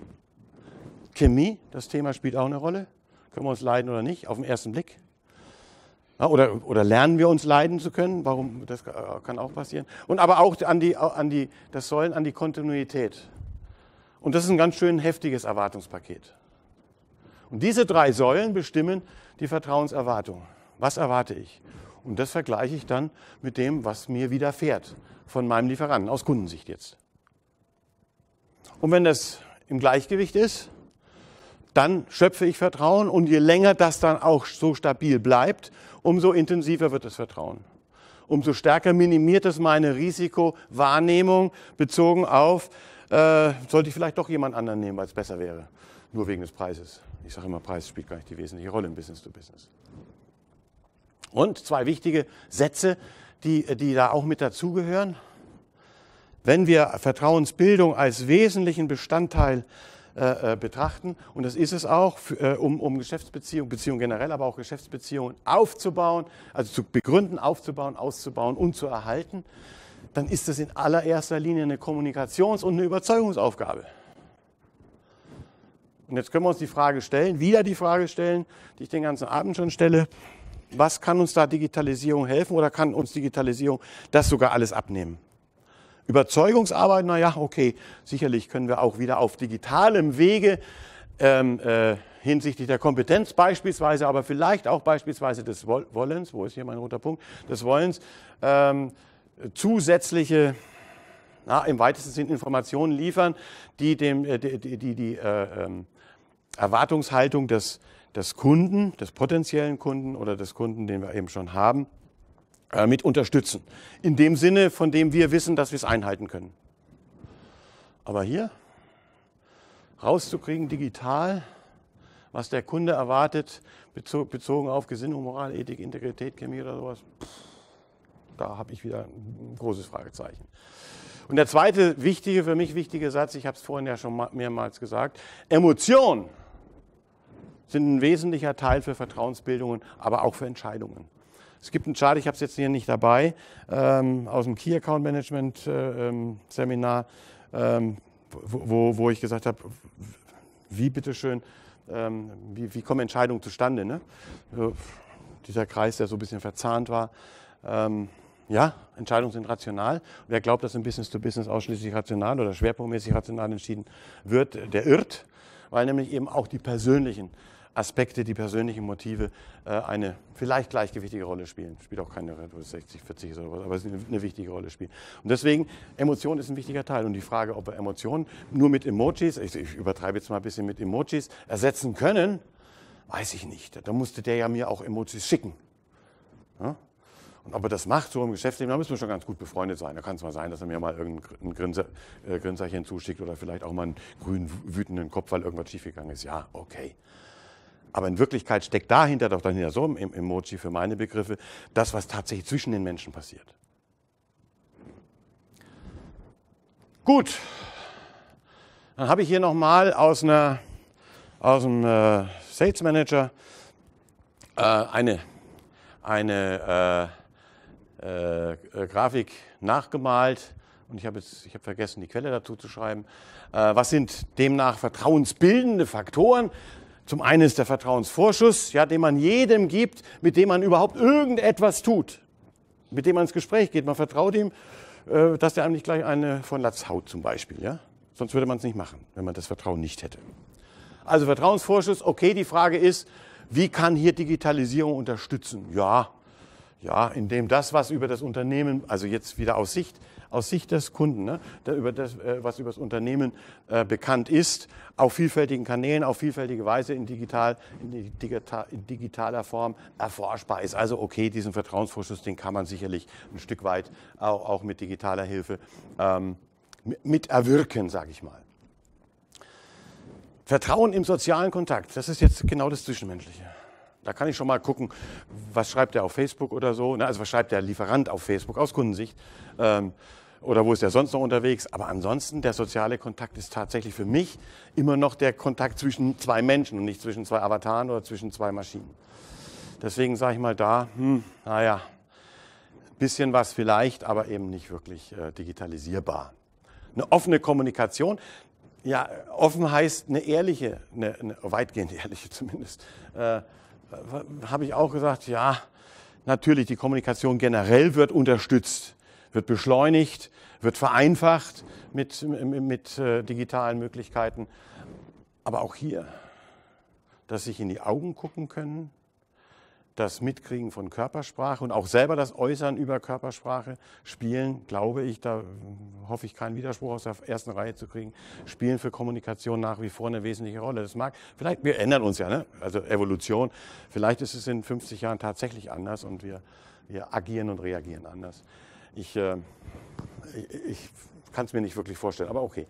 Chemie, das Thema spielt auch eine Rolle. Können wir uns leiden oder nicht, auf den ersten Blick? Ja, oder, oder lernen wir uns leiden zu können? Warum? Das äh, kann auch passieren. Und aber auch an die, an die, das Säulen an die Kontinuität. Und das ist ein ganz schön heftiges Erwartungspaket. Und diese drei Säulen bestimmen die Vertrauenserwartung. Was erwarte ich? Und das vergleiche ich dann mit dem, was mir widerfährt von meinem Lieferanten, aus Kundensicht jetzt. Und wenn das im Gleichgewicht ist, dann schöpfe ich Vertrauen und je länger das dann auch so stabil bleibt, umso intensiver wird das Vertrauen. Umso stärker minimiert es meine Risikowahrnehmung bezogen auf, äh, sollte ich vielleicht doch jemand anderen nehmen, weil es besser wäre, nur wegen des Preises. Ich sage immer, Preis spielt gar nicht die wesentliche Rolle im Business to Business. Und zwei wichtige Sätze, die, die da auch mit dazugehören. Wenn wir Vertrauensbildung als wesentlichen Bestandteil äh, äh, betrachten. Und das ist es auch, für, äh, um, um Geschäftsbeziehungen, Beziehungen generell, aber auch Geschäftsbeziehungen aufzubauen, also zu begründen, aufzubauen, auszubauen und zu erhalten. Dann ist das in allererster Linie eine Kommunikations- und eine Überzeugungsaufgabe. Und jetzt können wir uns die Frage stellen, wieder die Frage stellen, die ich den ganzen Abend schon stelle. Was kann uns da Digitalisierung helfen oder kann uns Digitalisierung das sogar alles abnehmen? Überzeugungsarbeit, naja, okay, sicherlich können wir auch wieder auf digitalem Wege ähm, äh, hinsichtlich der Kompetenz beispielsweise, aber vielleicht auch beispielsweise des Wollens, wo ist hier mein roter Punkt, des Wollens, ähm, zusätzliche, na, im weitesten Sinn Informationen liefern, die dem, äh, die, die, die äh, ähm, Erwartungshaltung des, des Kunden, des potenziellen Kunden oder des Kunden, den wir eben schon haben, äh, mit unterstützen. In dem Sinne, von dem wir wissen, dass wir es einhalten können. Aber hier rauszukriegen digital, was der Kunde erwartet, bezogen auf Gesinnung, Moral, Ethik, Integrität, Chemie oder sowas, da habe ich wieder ein großes Fragezeichen. Und der zweite wichtige, für mich wichtige Satz, ich habe es vorhin ja schon mehrmals gesagt, Emotionen sind ein wesentlicher Teil für Vertrauensbildungen, aber auch für Entscheidungen. Es gibt einen Chart, ich habe es jetzt hier nicht dabei, ähm, aus dem Key Account Management äh, ähm, Seminar, ähm, wo, wo ich gesagt habe, wie bitteschön, ähm, wie, wie kommen Entscheidungen zustande? Ne? So, dieser Kreis, der so ein bisschen verzahnt war. Ähm, ja, Entscheidungen sind rational. Wer glaubt, dass im Business-to-Business -Business ausschließlich rational oder schwerpunktmäßig rational entschieden wird, der irrt, weil nämlich eben auch die persönlichen äh, Aspekte, die persönlichen Motive äh, eine vielleicht gleichgewichtige Rolle spielen. Spielt auch keine 60, 40 oder was, aber es ist eine wichtige Rolle spielen. Und deswegen, Emotion ist ein wichtiger Teil. Und die Frage, ob wir Emotionen nur mit Emojis, ich, ich übertreibe jetzt mal ein bisschen mit Emojis, ersetzen können, weiß ich nicht. Da musste der ja mir auch Emojis schicken. Ja? Und ob er das macht, so im Geschäftsleben, da müssen wir schon ganz gut befreundet sein. Da kann es mal sein, dass er mir mal irgendein Grinser, äh, Grinserchen zuschickt oder vielleicht auch mal einen grünen, wütenden Kopf, weil irgendwas schiefgegangen ist. Ja, okay. Aber in Wirklichkeit steckt dahinter doch dahinter so im Emoji für meine Begriffe das, was tatsächlich zwischen den Menschen passiert. Gut, dann habe ich hier nochmal aus, aus einem äh, Sales Manager äh, eine, eine äh, äh, Grafik nachgemalt und ich habe jetzt, ich habe vergessen, die Quelle dazu zu schreiben. Äh, was sind demnach vertrauensbildende Faktoren? Zum einen ist der Vertrauensvorschuss, ja, den man jedem gibt, mit dem man überhaupt irgendetwas tut, mit dem man ins Gespräch geht. Man vertraut ihm, äh, dass der einem nicht gleich eine von Latz haut zum Beispiel. Ja? Sonst würde man es nicht machen, wenn man das Vertrauen nicht hätte. Also Vertrauensvorschuss, okay, die Frage ist, wie kann hier Digitalisierung unterstützen? Ja, ja, indem das, was über das Unternehmen, also jetzt wieder aus Sicht, aus Sicht des Kunden, ne, über das, äh, was über das Unternehmen äh, bekannt ist, auf vielfältigen Kanälen, auf vielfältige Weise in, digital, in, digital, in digitaler Form erforschbar ist. Also okay, diesen Vertrauensvorschuss, den kann man sicherlich ein Stück weit auch, auch mit digitaler Hilfe ähm, mit erwirken, sage ich mal. Vertrauen im sozialen Kontakt, das ist jetzt genau das Zwischenmenschliche. Da kann ich schon mal gucken, was schreibt der auf Facebook oder so. Ne? Also was schreibt der Lieferant auf Facebook aus Kundensicht? Ähm, oder wo ist der sonst noch unterwegs? Aber ansonsten, der soziale Kontakt ist tatsächlich für mich immer noch der Kontakt zwischen zwei Menschen und nicht zwischen zwei Avataren oder zwischen zwei Maschinen. Deswegen sage ich mal da, hm, naja, bisschen was vielleicht, aber eben nicht wirklich äh, digitalisierbar. Eine offene Kommunikation, ja, offen heißt eine ehrliche, eine, eine weitgehend ehrliche zumindest. Äh, äh, habe ich auch gesagt, ja, natürlich, die Kommunikation generell wird unterstützt, wird beschleunigt, wird vereinfacht mit, mit, mit äh, digitalen Möglichkeiten. Aber auch hier, dass sich in die Augen gucken können, das Mitkriegen von Körpersprache und auch selber das Äußern über Körpersprache spielen, glaube ich, da hoffe ich keinen Widerspruch aus der ersten Reihe zu kriegen, spielen für Kommunikation nach wie vor eine wesentliche Rolle. Das mag, vielleicht, wir ändern uns ja, ne? also Evolution, vielleicht ist es in 50 Jahren tatsächlich anders und wir, wir agieren und reagieren anders. Ich, äh, ich, ich kann es mir nicht wirklich vorstellen, aber okay.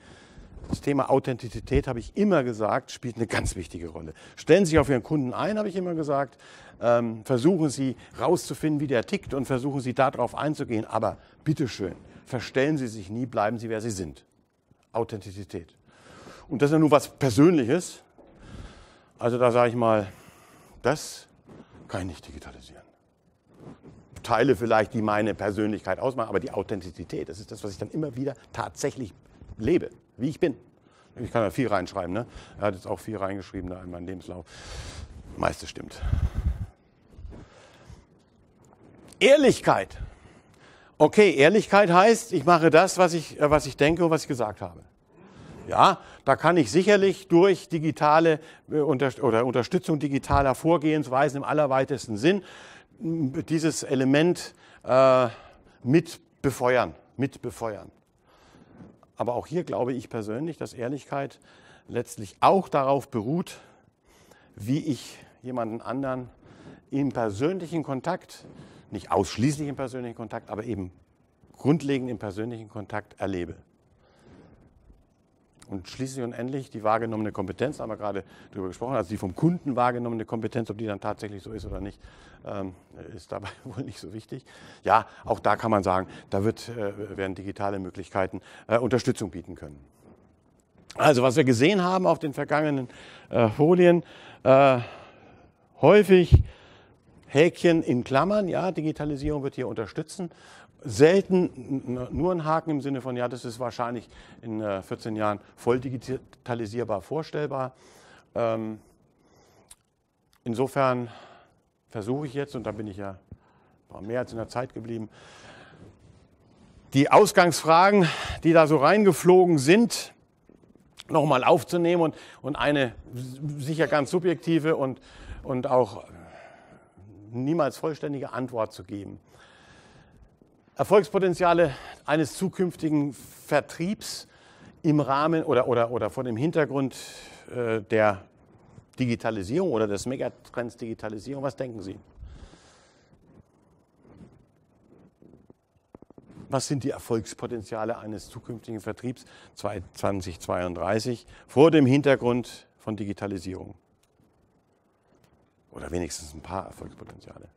Das Thema Authentizität, habe ich immer gesagt, spielt eine ganz wichtige Rolle. Stellen Sie sich auf Ihren Kunden ein, habe ich immer gesagt. Ähm, versuchen Sie rauszufinden, wie der tickt und versuchen Sie darauf einzugehen. Aber bitteschön, verstellen Sie sich nie, bleiben Sie, wer Sie sind. Authentizität. Und das ist ja nur was Persönliches. Also da sage ich mal, das kann ich nicht digitalisieren. Teile vielleicht, die meine Persönlichkeit ausmachen, aber die Authentizität, das ist das, was ich dann immer wieder tatsächlich lebe wie ich bin. Ich kann da viel reinschreiben. Ne? Er hat jetzt auch viel reingeschrieben da in meinen Lebenslauf. Meiste stimmt. Ehrlichkeit. Okay, Ehrlichkeit heißt, ich mache das, was ich, äh, was ich denke und was ich gesagt habe. Ja, da kann ich sicherlich durch digitale äh, oder Unterstützung digitaler Vorgehensweisen im allerweitesten Sinn dieses Element äh, mit befeuern, mit befeuern. Aber auch hier glaube ich persönlich, dass Ehrlichkeit letztlich auch darauf beruht, wie ich jemanden anderen im persönlichen Kontakt, nicht ausschließlich im persönlichen Kontakt, aber eben grundlegend im persönlichen Kontakt erlebe. Und schließlich und endlich die wahrgenommene Kompetenz, haben wir gerade darüber gesprochen, also die vom Kunden wahrgenommene Kompetenz, ob die dann tatsächlich so ist oder nicht, ähm, ist dabei wohl nicht so wichtig. Ja, auch da kann man sagen, da wird, äh, werden digitale Möglichkeiten äh, Unterstützung bieten können. Also was wir gesehen haben auf den vergangenen äh, Folien, häufig Häkchen in Klammern, ja, Digitalisierung wird hier unterstützen selten nur ein Haken im Sinne von, ja, das ist wahrscheinlich in 14 äh, Jahren voll digitalisierbar vorstellbar. Ähm, insofern versuche ich jetzt, und da bin ich ja mehr als in der Zeit geblieben, die Ausgangsfragen, die da so reingeflogen sind, nochmal aufzunehmen und, und eine sicher ganz subjektive und, und auch niemals vollständige Antwort zu geben. Erfolgspotenziale eines zukünftigen Vertriebs im Rahmen oder, oder, oder vor dem Hintergrund äh, der Digitalisierung oder des Megatrends Digitalisierung, was denken Sie? Was sind die Erfolgspotenziale eines zukünftigen Vertriebs 2032 vor dem Hintergrund von Digitalisierung? Oder wenigstens ein paar Erfolgspotenziale.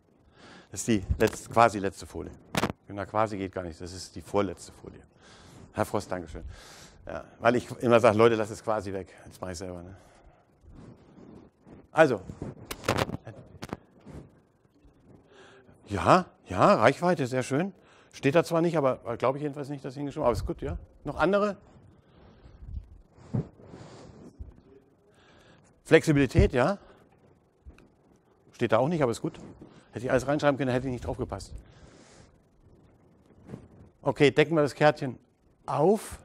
Das ist die letzte, quasi letzte Folie. Na, quasi geht gar nicht. Das ist die vorletzte Folie. Herr Frost, Dankeschön. Ja, weil ich immer sage, Leute, lass es quasi weg. Jetzt mache ich selber. Ne? Also. Ja, ja, Reichweite, sehr schön. Steht da zwar nicht, aber glaube ich jedenfalls nicht, dass ich hingeschrieben habe. Aber ist gut, ja. Noch andere? Flexibilität, ja. Steht da auch nicht, aber ist gut. Hätte ich alles reinschreiben können, hätte ich nicht drauf gepasst. Okay, decken wir das Kärtchen auf.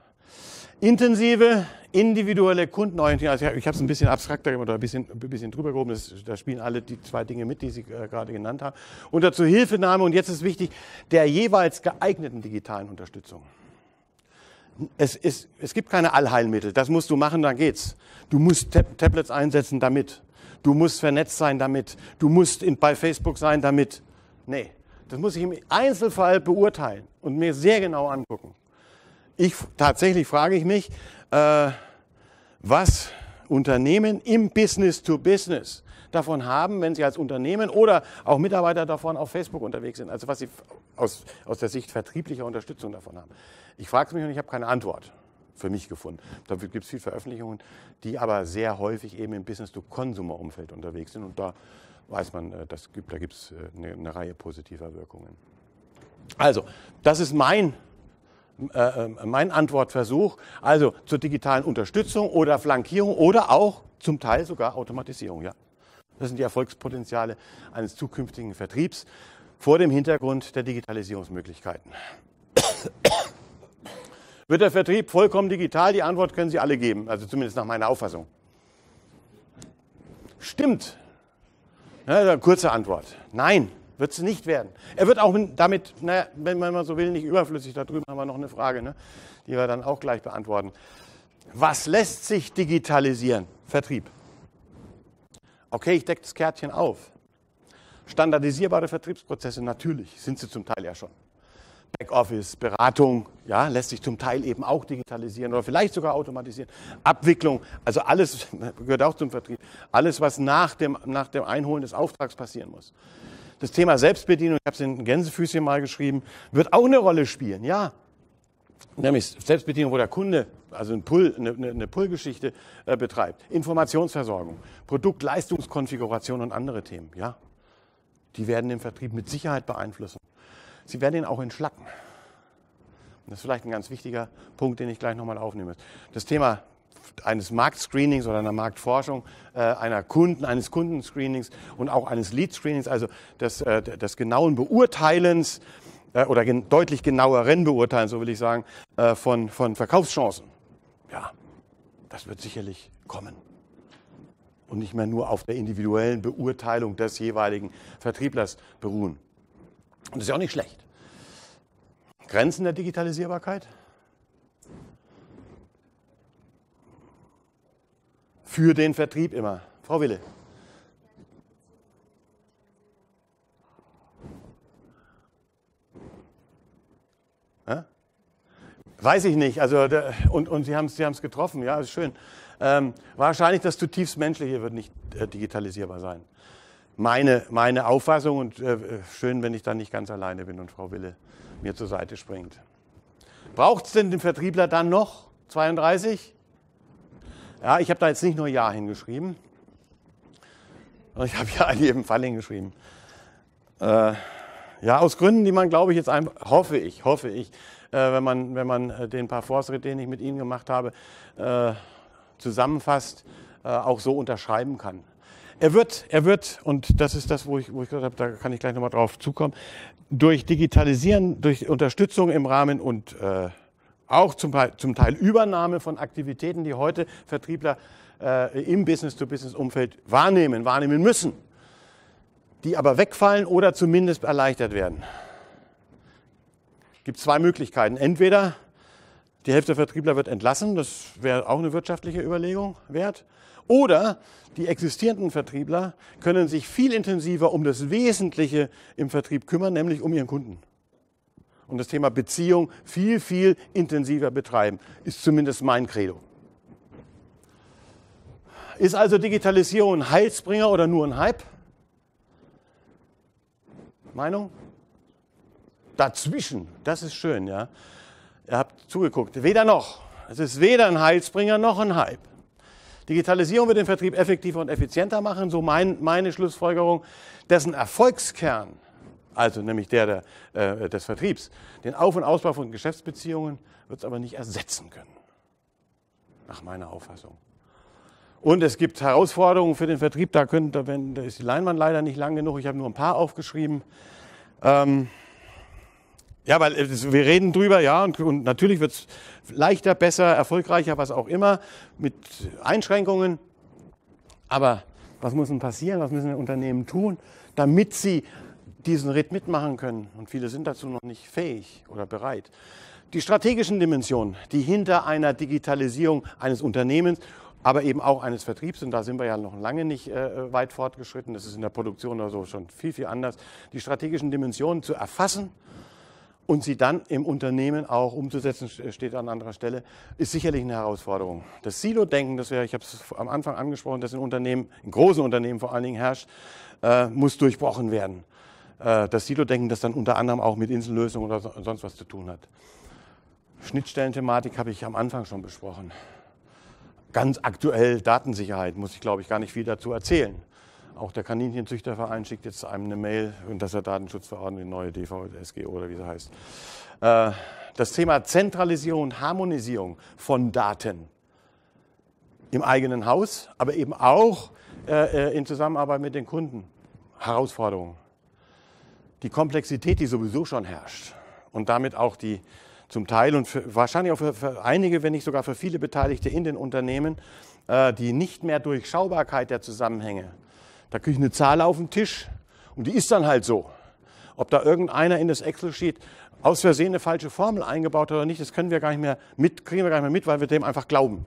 Intensive, individuelle Kundenorientierung. Also ich habe es ein bisschen abstrakter gemacht oder ein bisschen, ein bisschen drüber gehoben. Das, da spielen alle die zwei Dinge mit, die Sie äh, gerade genannt haben. Und dazu Hilfenahme und jetzt ist wichtig, der jeweils geeigneten digitalen Unterstützung. Es, ist, es gibt keine Allheilmittel. Das musst du machen, dann geht's. Du musst Tab Tablets einsetzen damit. Du musst vernetzt sein damit. Du musst in, bei Facebook sein damit. Nee, das muss ich im Einzelfall beurteilen und mir sehr genau angucken. Ich, tatsächlich frage ich mich, äh, was Unternehmen im Business to Business davon haben, wenn sie als Unternehmen oder auch Mitarbeiter davon auf Facebook unterwegs sind, also was sie aus, aus der Sicht vertrieblicher Unterstützung davon haben. Ich frage es mich und ich habe keine Antwort für mich gefunden. Dafür gibt es viele Veröffentlichungen, die aber sehr häufig eben im Business-to-Consumer-Umfeld unterwegs sind. Und da weiß man, äh, das gibt, da gibt es eine, äh, eine, Reihe positiver Wirkungen. Also, das ist mein, äh, äh, mein Antwortversuch. Also zur digitalen Unterstützung oder Flankierung oder auch zum Teil sogar Automatisierung. Ja. Das sind die Erfolgspotenziale eines zukünftigen Vertriebs vor dem Hintergrund der Digitalisierungsmöglichkeiten. Wird der Vertrieb vollkommen digital? Die Antwort können Sie alle geben, also zumindest nach meiner Auffassung. Stimmt ja, ne, kurze Antwort. Nein, wird es nicht werden. Er wird auch damit, naja, ne, wenn man mal so will, nicht überflüssig. Da drüben haben wir noch eine Frage, ne? die wir dann auch gleich beantworten. Was lässt sich digitalisieren? Vertrieb. Okay, ich decke das Kärtchen auf. Standardisierbare Vertriebsprozesse, natürlich, sind sie zum Teil ja schon. Backoffice, Beratung, ja, lässt sich zum Teil eben auch digitalisieren oder vielleicht sogar automatisieren. Abwicklung, also alles gehört auch zum Vertrieb. Alles, was nach dem, nach dem Einholen des Auftrags passieren muss. Das Thema Selbstbedienung, ich habe es in Gänsefüßchen mal geschrieben, wird auch eine Rolle spielen, ja. Nämlich Selbstbedienung, wo der Kunde also ein Pull, eine, eine Pull-Geschichte äh, betreibt. Informationsversorgung, Produktleistungskonfiguration und andere Themen, ja. Die werden den Vertrieb mit Sicherheit beeinflussen. Sie werden ihn auch entschlacken. Und das ist vielleicht ein ganz wichtiger Punkt, den ich gleich nochmal aufnehme. Das Thema eines Marktscreenings oder einer Marktforschung, äh, einer Kunden, eines Kundenscreenings und auch eines Lead-Screenings, also des, äh, des genauen Beurteilens äh, oder deutlich genaueren Beurteilens, so will ich sagen, von, von Verkaufschancen. Ja, das wird sicherlich kommen. Und nicht mehr nur auf der individuellen Beurteilung des jeweiligen Vertrieblers beruhen. Und das ist ja auch nicht schlecht. Grenzen der Digitalisierbarkeit? Für den Vertrieb immer. Frau Wille. Ja? Weiß ich nicht. Also, und, und Sie haben es Sie getroffen. Ja, ist schön. Ähm, wahrscheinlich das zutiefst Menschliche wird nicht äh, digitalisierbar sein meine, meine Auffassung und äh, schön, wenn ich dann nicht ganz alleine bin und Frau Wille mir zur Seite springt. Braucht es denn den Vertriebler dann noch? 32? Ja, ich habe da jetzt nicht nur Ja hingeschrieben. Ich habe ja Ali im Fall hingeschrieben. Äh, ja, aus Gründen, die man, glaube ich, jetzt einfach, hoffe ich, hoffe ich, äh, wenn man, wenn man äh, den paar ritt den ich mit Ihnen gemacht habe, äh, zusammenfasst, äh, auch so unterschreiben kann. Er wird, er wird, und das ist das, wo ich, wo ich gesagt habe, da kann ich gleich nochmal drauf zukommen, durch Digitalisieren, durch Unterstützung im Rahmen und äh, auch zum, zum Teil Übernahme von Aktivitäten, die heute Vertriebler äh, im Business-to-Business-Umfeld wahrnehmen, wahrnehmen müssen, die aber wegfallen oder zumindest erleichtert werden. Es gibt zwei Möglichkeiten. Entweder die Hälfte der Vertriebler wird entlassen, das wäre auch eine wirtschaftliche Überlegung wert. Oder die existierenden Vertriebler können sich viel intensiver um das Wesentliche im Vertrieb kümmern, nämlich um ihren Kunden. Und das Thema Beziehung viel, viel intensiver betreiben, ist zumindest mein Credo. Ist also Digitalisierung ein Heilsbringer oder nur ein Hype? Meinung? Dazwischen, das ist schön, ja. Ihr habt zugeguckt. Weder noch. Es ist weder ein Heilsbringer noch ein Hype. Digitalisierung wird den Vertrieb effektiver und effizienter machen, so mein, meine Schlussfolgerung, dessen Erfolgskern, also nämlich der, der äh, des Vertriebs, den Auf- und Ausbau von Geschäftsbeziehungen wird es aber nicht ersetzen können, nach meiner Auffassung. Und es gibt Herausforderungen für den Vertrieb, da, könnt, da, wenn, da ist die Leinwand leider nicht lang genug, ich habe nur ein paar aufgeschrieben. Ähm, ja, weil äh, wir reden drüber, ja, und, und natürlich wird es leichter, besser, erfolgreicher, was auch immer, mit Einschränkungen. Aber was muss denn passieren? Was müssen Unternehmen tun, damit sie diesen Ritt mitmachen können? Und viele sind dazu noch nicht fähig oder bereit. Die strategischen Dimensionen, die hinter einer Digitalisierung eines Unternehmens, aber eben auch eines Vertriebs, und da sind wir ja noch lange nicht äh, weit fortgeschritten, das ist in der Produktion oder so schon viel, viel anders, die strategischen Dimensionen zu erfassen und sie dann im Unternehmen auch umzusetzen, steht an anderer Stelle, ist sicherlich eine Herausforderung. Das Silo-Denken, das wir, ich habe es am Anfang angesprochen, das in Unternehmen, in großen Unternehmen vor allen Dingen herrscht, äh, muss durchbrochen werden. Äh, das Silo-Denken, das dann unter anderem auch mit Insellösungen oder so, sonst was zu tun hat. Schnittstellenthematik habe ich am Anfang schon besprochen. Ganz aktuell Datensicherheit, muss ich glaube ich gar nicht viel dazu erzählen. Auch der Kaninchenzüchterverein schickt jetzt einem eine Mail, dass der Datenschutzverordnung, die neue DVSG oder wie sie heißt. Äh, das Thema Zentralisierung und Harmonisierung von Daten im eigenen Haus, aber eben auch äh, äh, in Zusammenarbeit mit den Kunden. Herausforderung. Die Komplexität, die sowieso schon herrscht und damit auch die zum Teil und für, wahrscheinlich auch für, für, einige, wenn nicht sogar für viele Beteiligte in den Unternehmen, die nicht mehr Durchschaubarkeit der Zusammenhänge da kriege ich eine Zahl auf den Tisch und die ist dann halt so. Ob da irgendeiner in das Excel-Sheet aus Versehen eine falsche Formel eingebaut hat oder nicht, das können wir gar nicht mehr mit, kriegen wir gar nicht mehr mit, weil wir dem einfach glauben.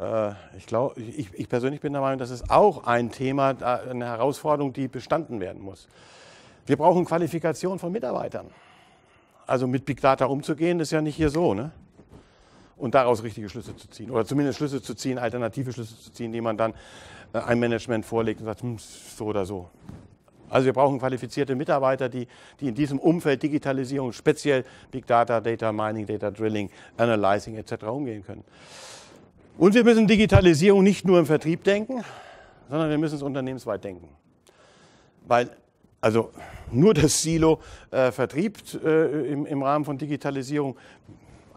Äh, ich, glaub, ich, ich, persönlich bin der Meinung, das ist auch ein Thema, eine Herausforderung, die bestanden werden muss. Wir brauchen Qualifikation von Mitarbeitern. Also mit Big Data umzugehen, ist ja nicht hier so. Ne? und daraus richtige Schlüsse zu ziehen oder zumindest Schlüsse zu ziehen, alternative Schlüsse zu ziehen, die man dann äh, einem Management vorlegt und sagt, hm, so oder so. Also wir brauchen qualifizierte Mitarbeiter, die, die in diesem Umfeld Digitalisierung, speziell Big Data, Data Mining, Data Drilling, Analyzing etc. umgehen können. Und wir müssen Digitalisierung nicht nur im Vertrieb denken, sondern wir müssen es unternehmensweit denken. Weil also nur das Silo äh, Vertrieb äh, im, im Rahmen von Digitalisierung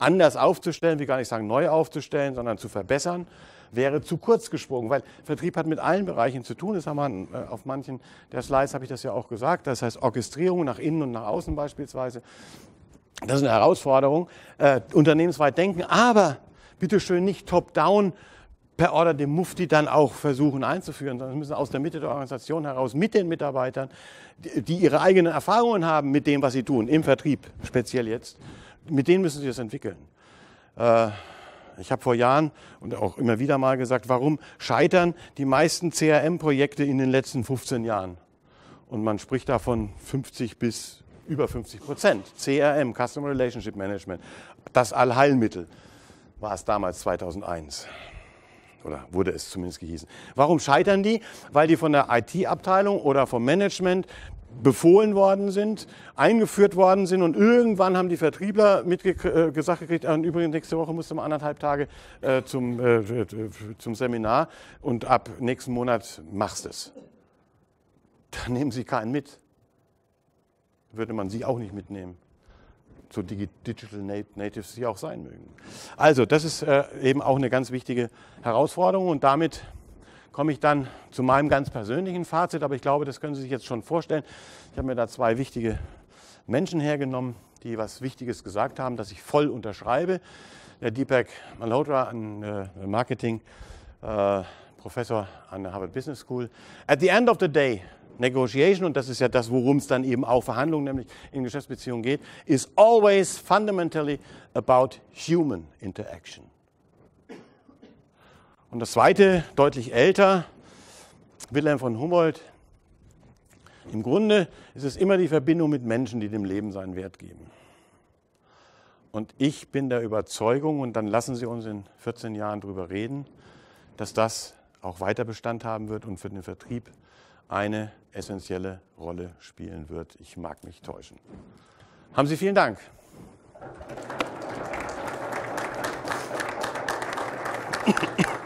anders aufzustellen, wie gar nicht sagen neu aufzustellen, sondern zu verbessern, wäre zu kurz gesprungen, weil Vertrieb hat mit allen Bereichen zu tun. Das haben wir äh, auf manchen der Slides habe ich das ja auch gesagt. Das heißt Orchestrierung nach innen und nach außen beispielsweise. Das ist eine Herausforderung. Äh, unternehmensweit denken, aber bitte schön nicht top-down per Order dem Mufti dann auch versuchen einzuführen, sondern müssen aus der Mitte der Organisation heraus mit den Mitarbeitern, die ihre eigenen Erfahrungen haben mit dem, was sie tun, im Vertrieb speziell jetzt, mit denen müssen Sie das entwickeln. Äh, ich habe vor Jahren und auch immer wieder mal gesagt, warum scheitern die meisten CRM-Projekte in den letzten 15 Jahren? Und man spricht da von 50 bis über 50 Prozent. CRM, Customer Relationship Management, das Allheilmittel war es damals 2001 oder wurde es zumindest gehießen. Warum scheitern die? Weil die von der IT-Abteilung oder vom Management befohlen worden sind, eingeführt worden sind und irgendwann haben die Vertriebler mitgesagt äh, gekriegt, ah, und übrigens nächste Woche musst du mal anderthalb Tage äh, zum, äh, äh zum Seminar und ab nächsten Monat machst es. Da nehmen sie keinen mit. Würde man sie auch nicht mitnehmen. So Digital Natives sie auch sein mögen. Also das ist äh, eben auch eine ganz wichtige Herausforderung und damit komme ich dann zu meinem ganz persönlichen Fazit, aber ich glaube, das können Sie sich jetzt schon vorstellen. Ich habe mir da zwei wichtige Menschen hergenommen, die was Wichtiges gesagt haben, das ich voll unterschreibe. Der Deepak Malhotra, ein äh, Marketing äh, Professor an der Harvard Business School. At the end of the day, Negotiation, und das ist ja das, worum es dann eben auch Verhandlungen, nämlich in Geschäftsbeziehungen geht, is always fundamentally about human interaction. Und das zweite, deutlich älter, Wilhelm von Humboldt. Im Grunde ist es immer die Verbindung mit Menschen, die dem Leben seinen Wert geben. Und ich bin der Überzeugung, und dann lassen Sie uns in 14 Jahren darüber reden, dass das auch weiter Bestand haben wird und für den Vertrieb eine essentielle Rolle spielen wird. Ich mag mich täuschen. Haben Sie vielen Dank. Applaus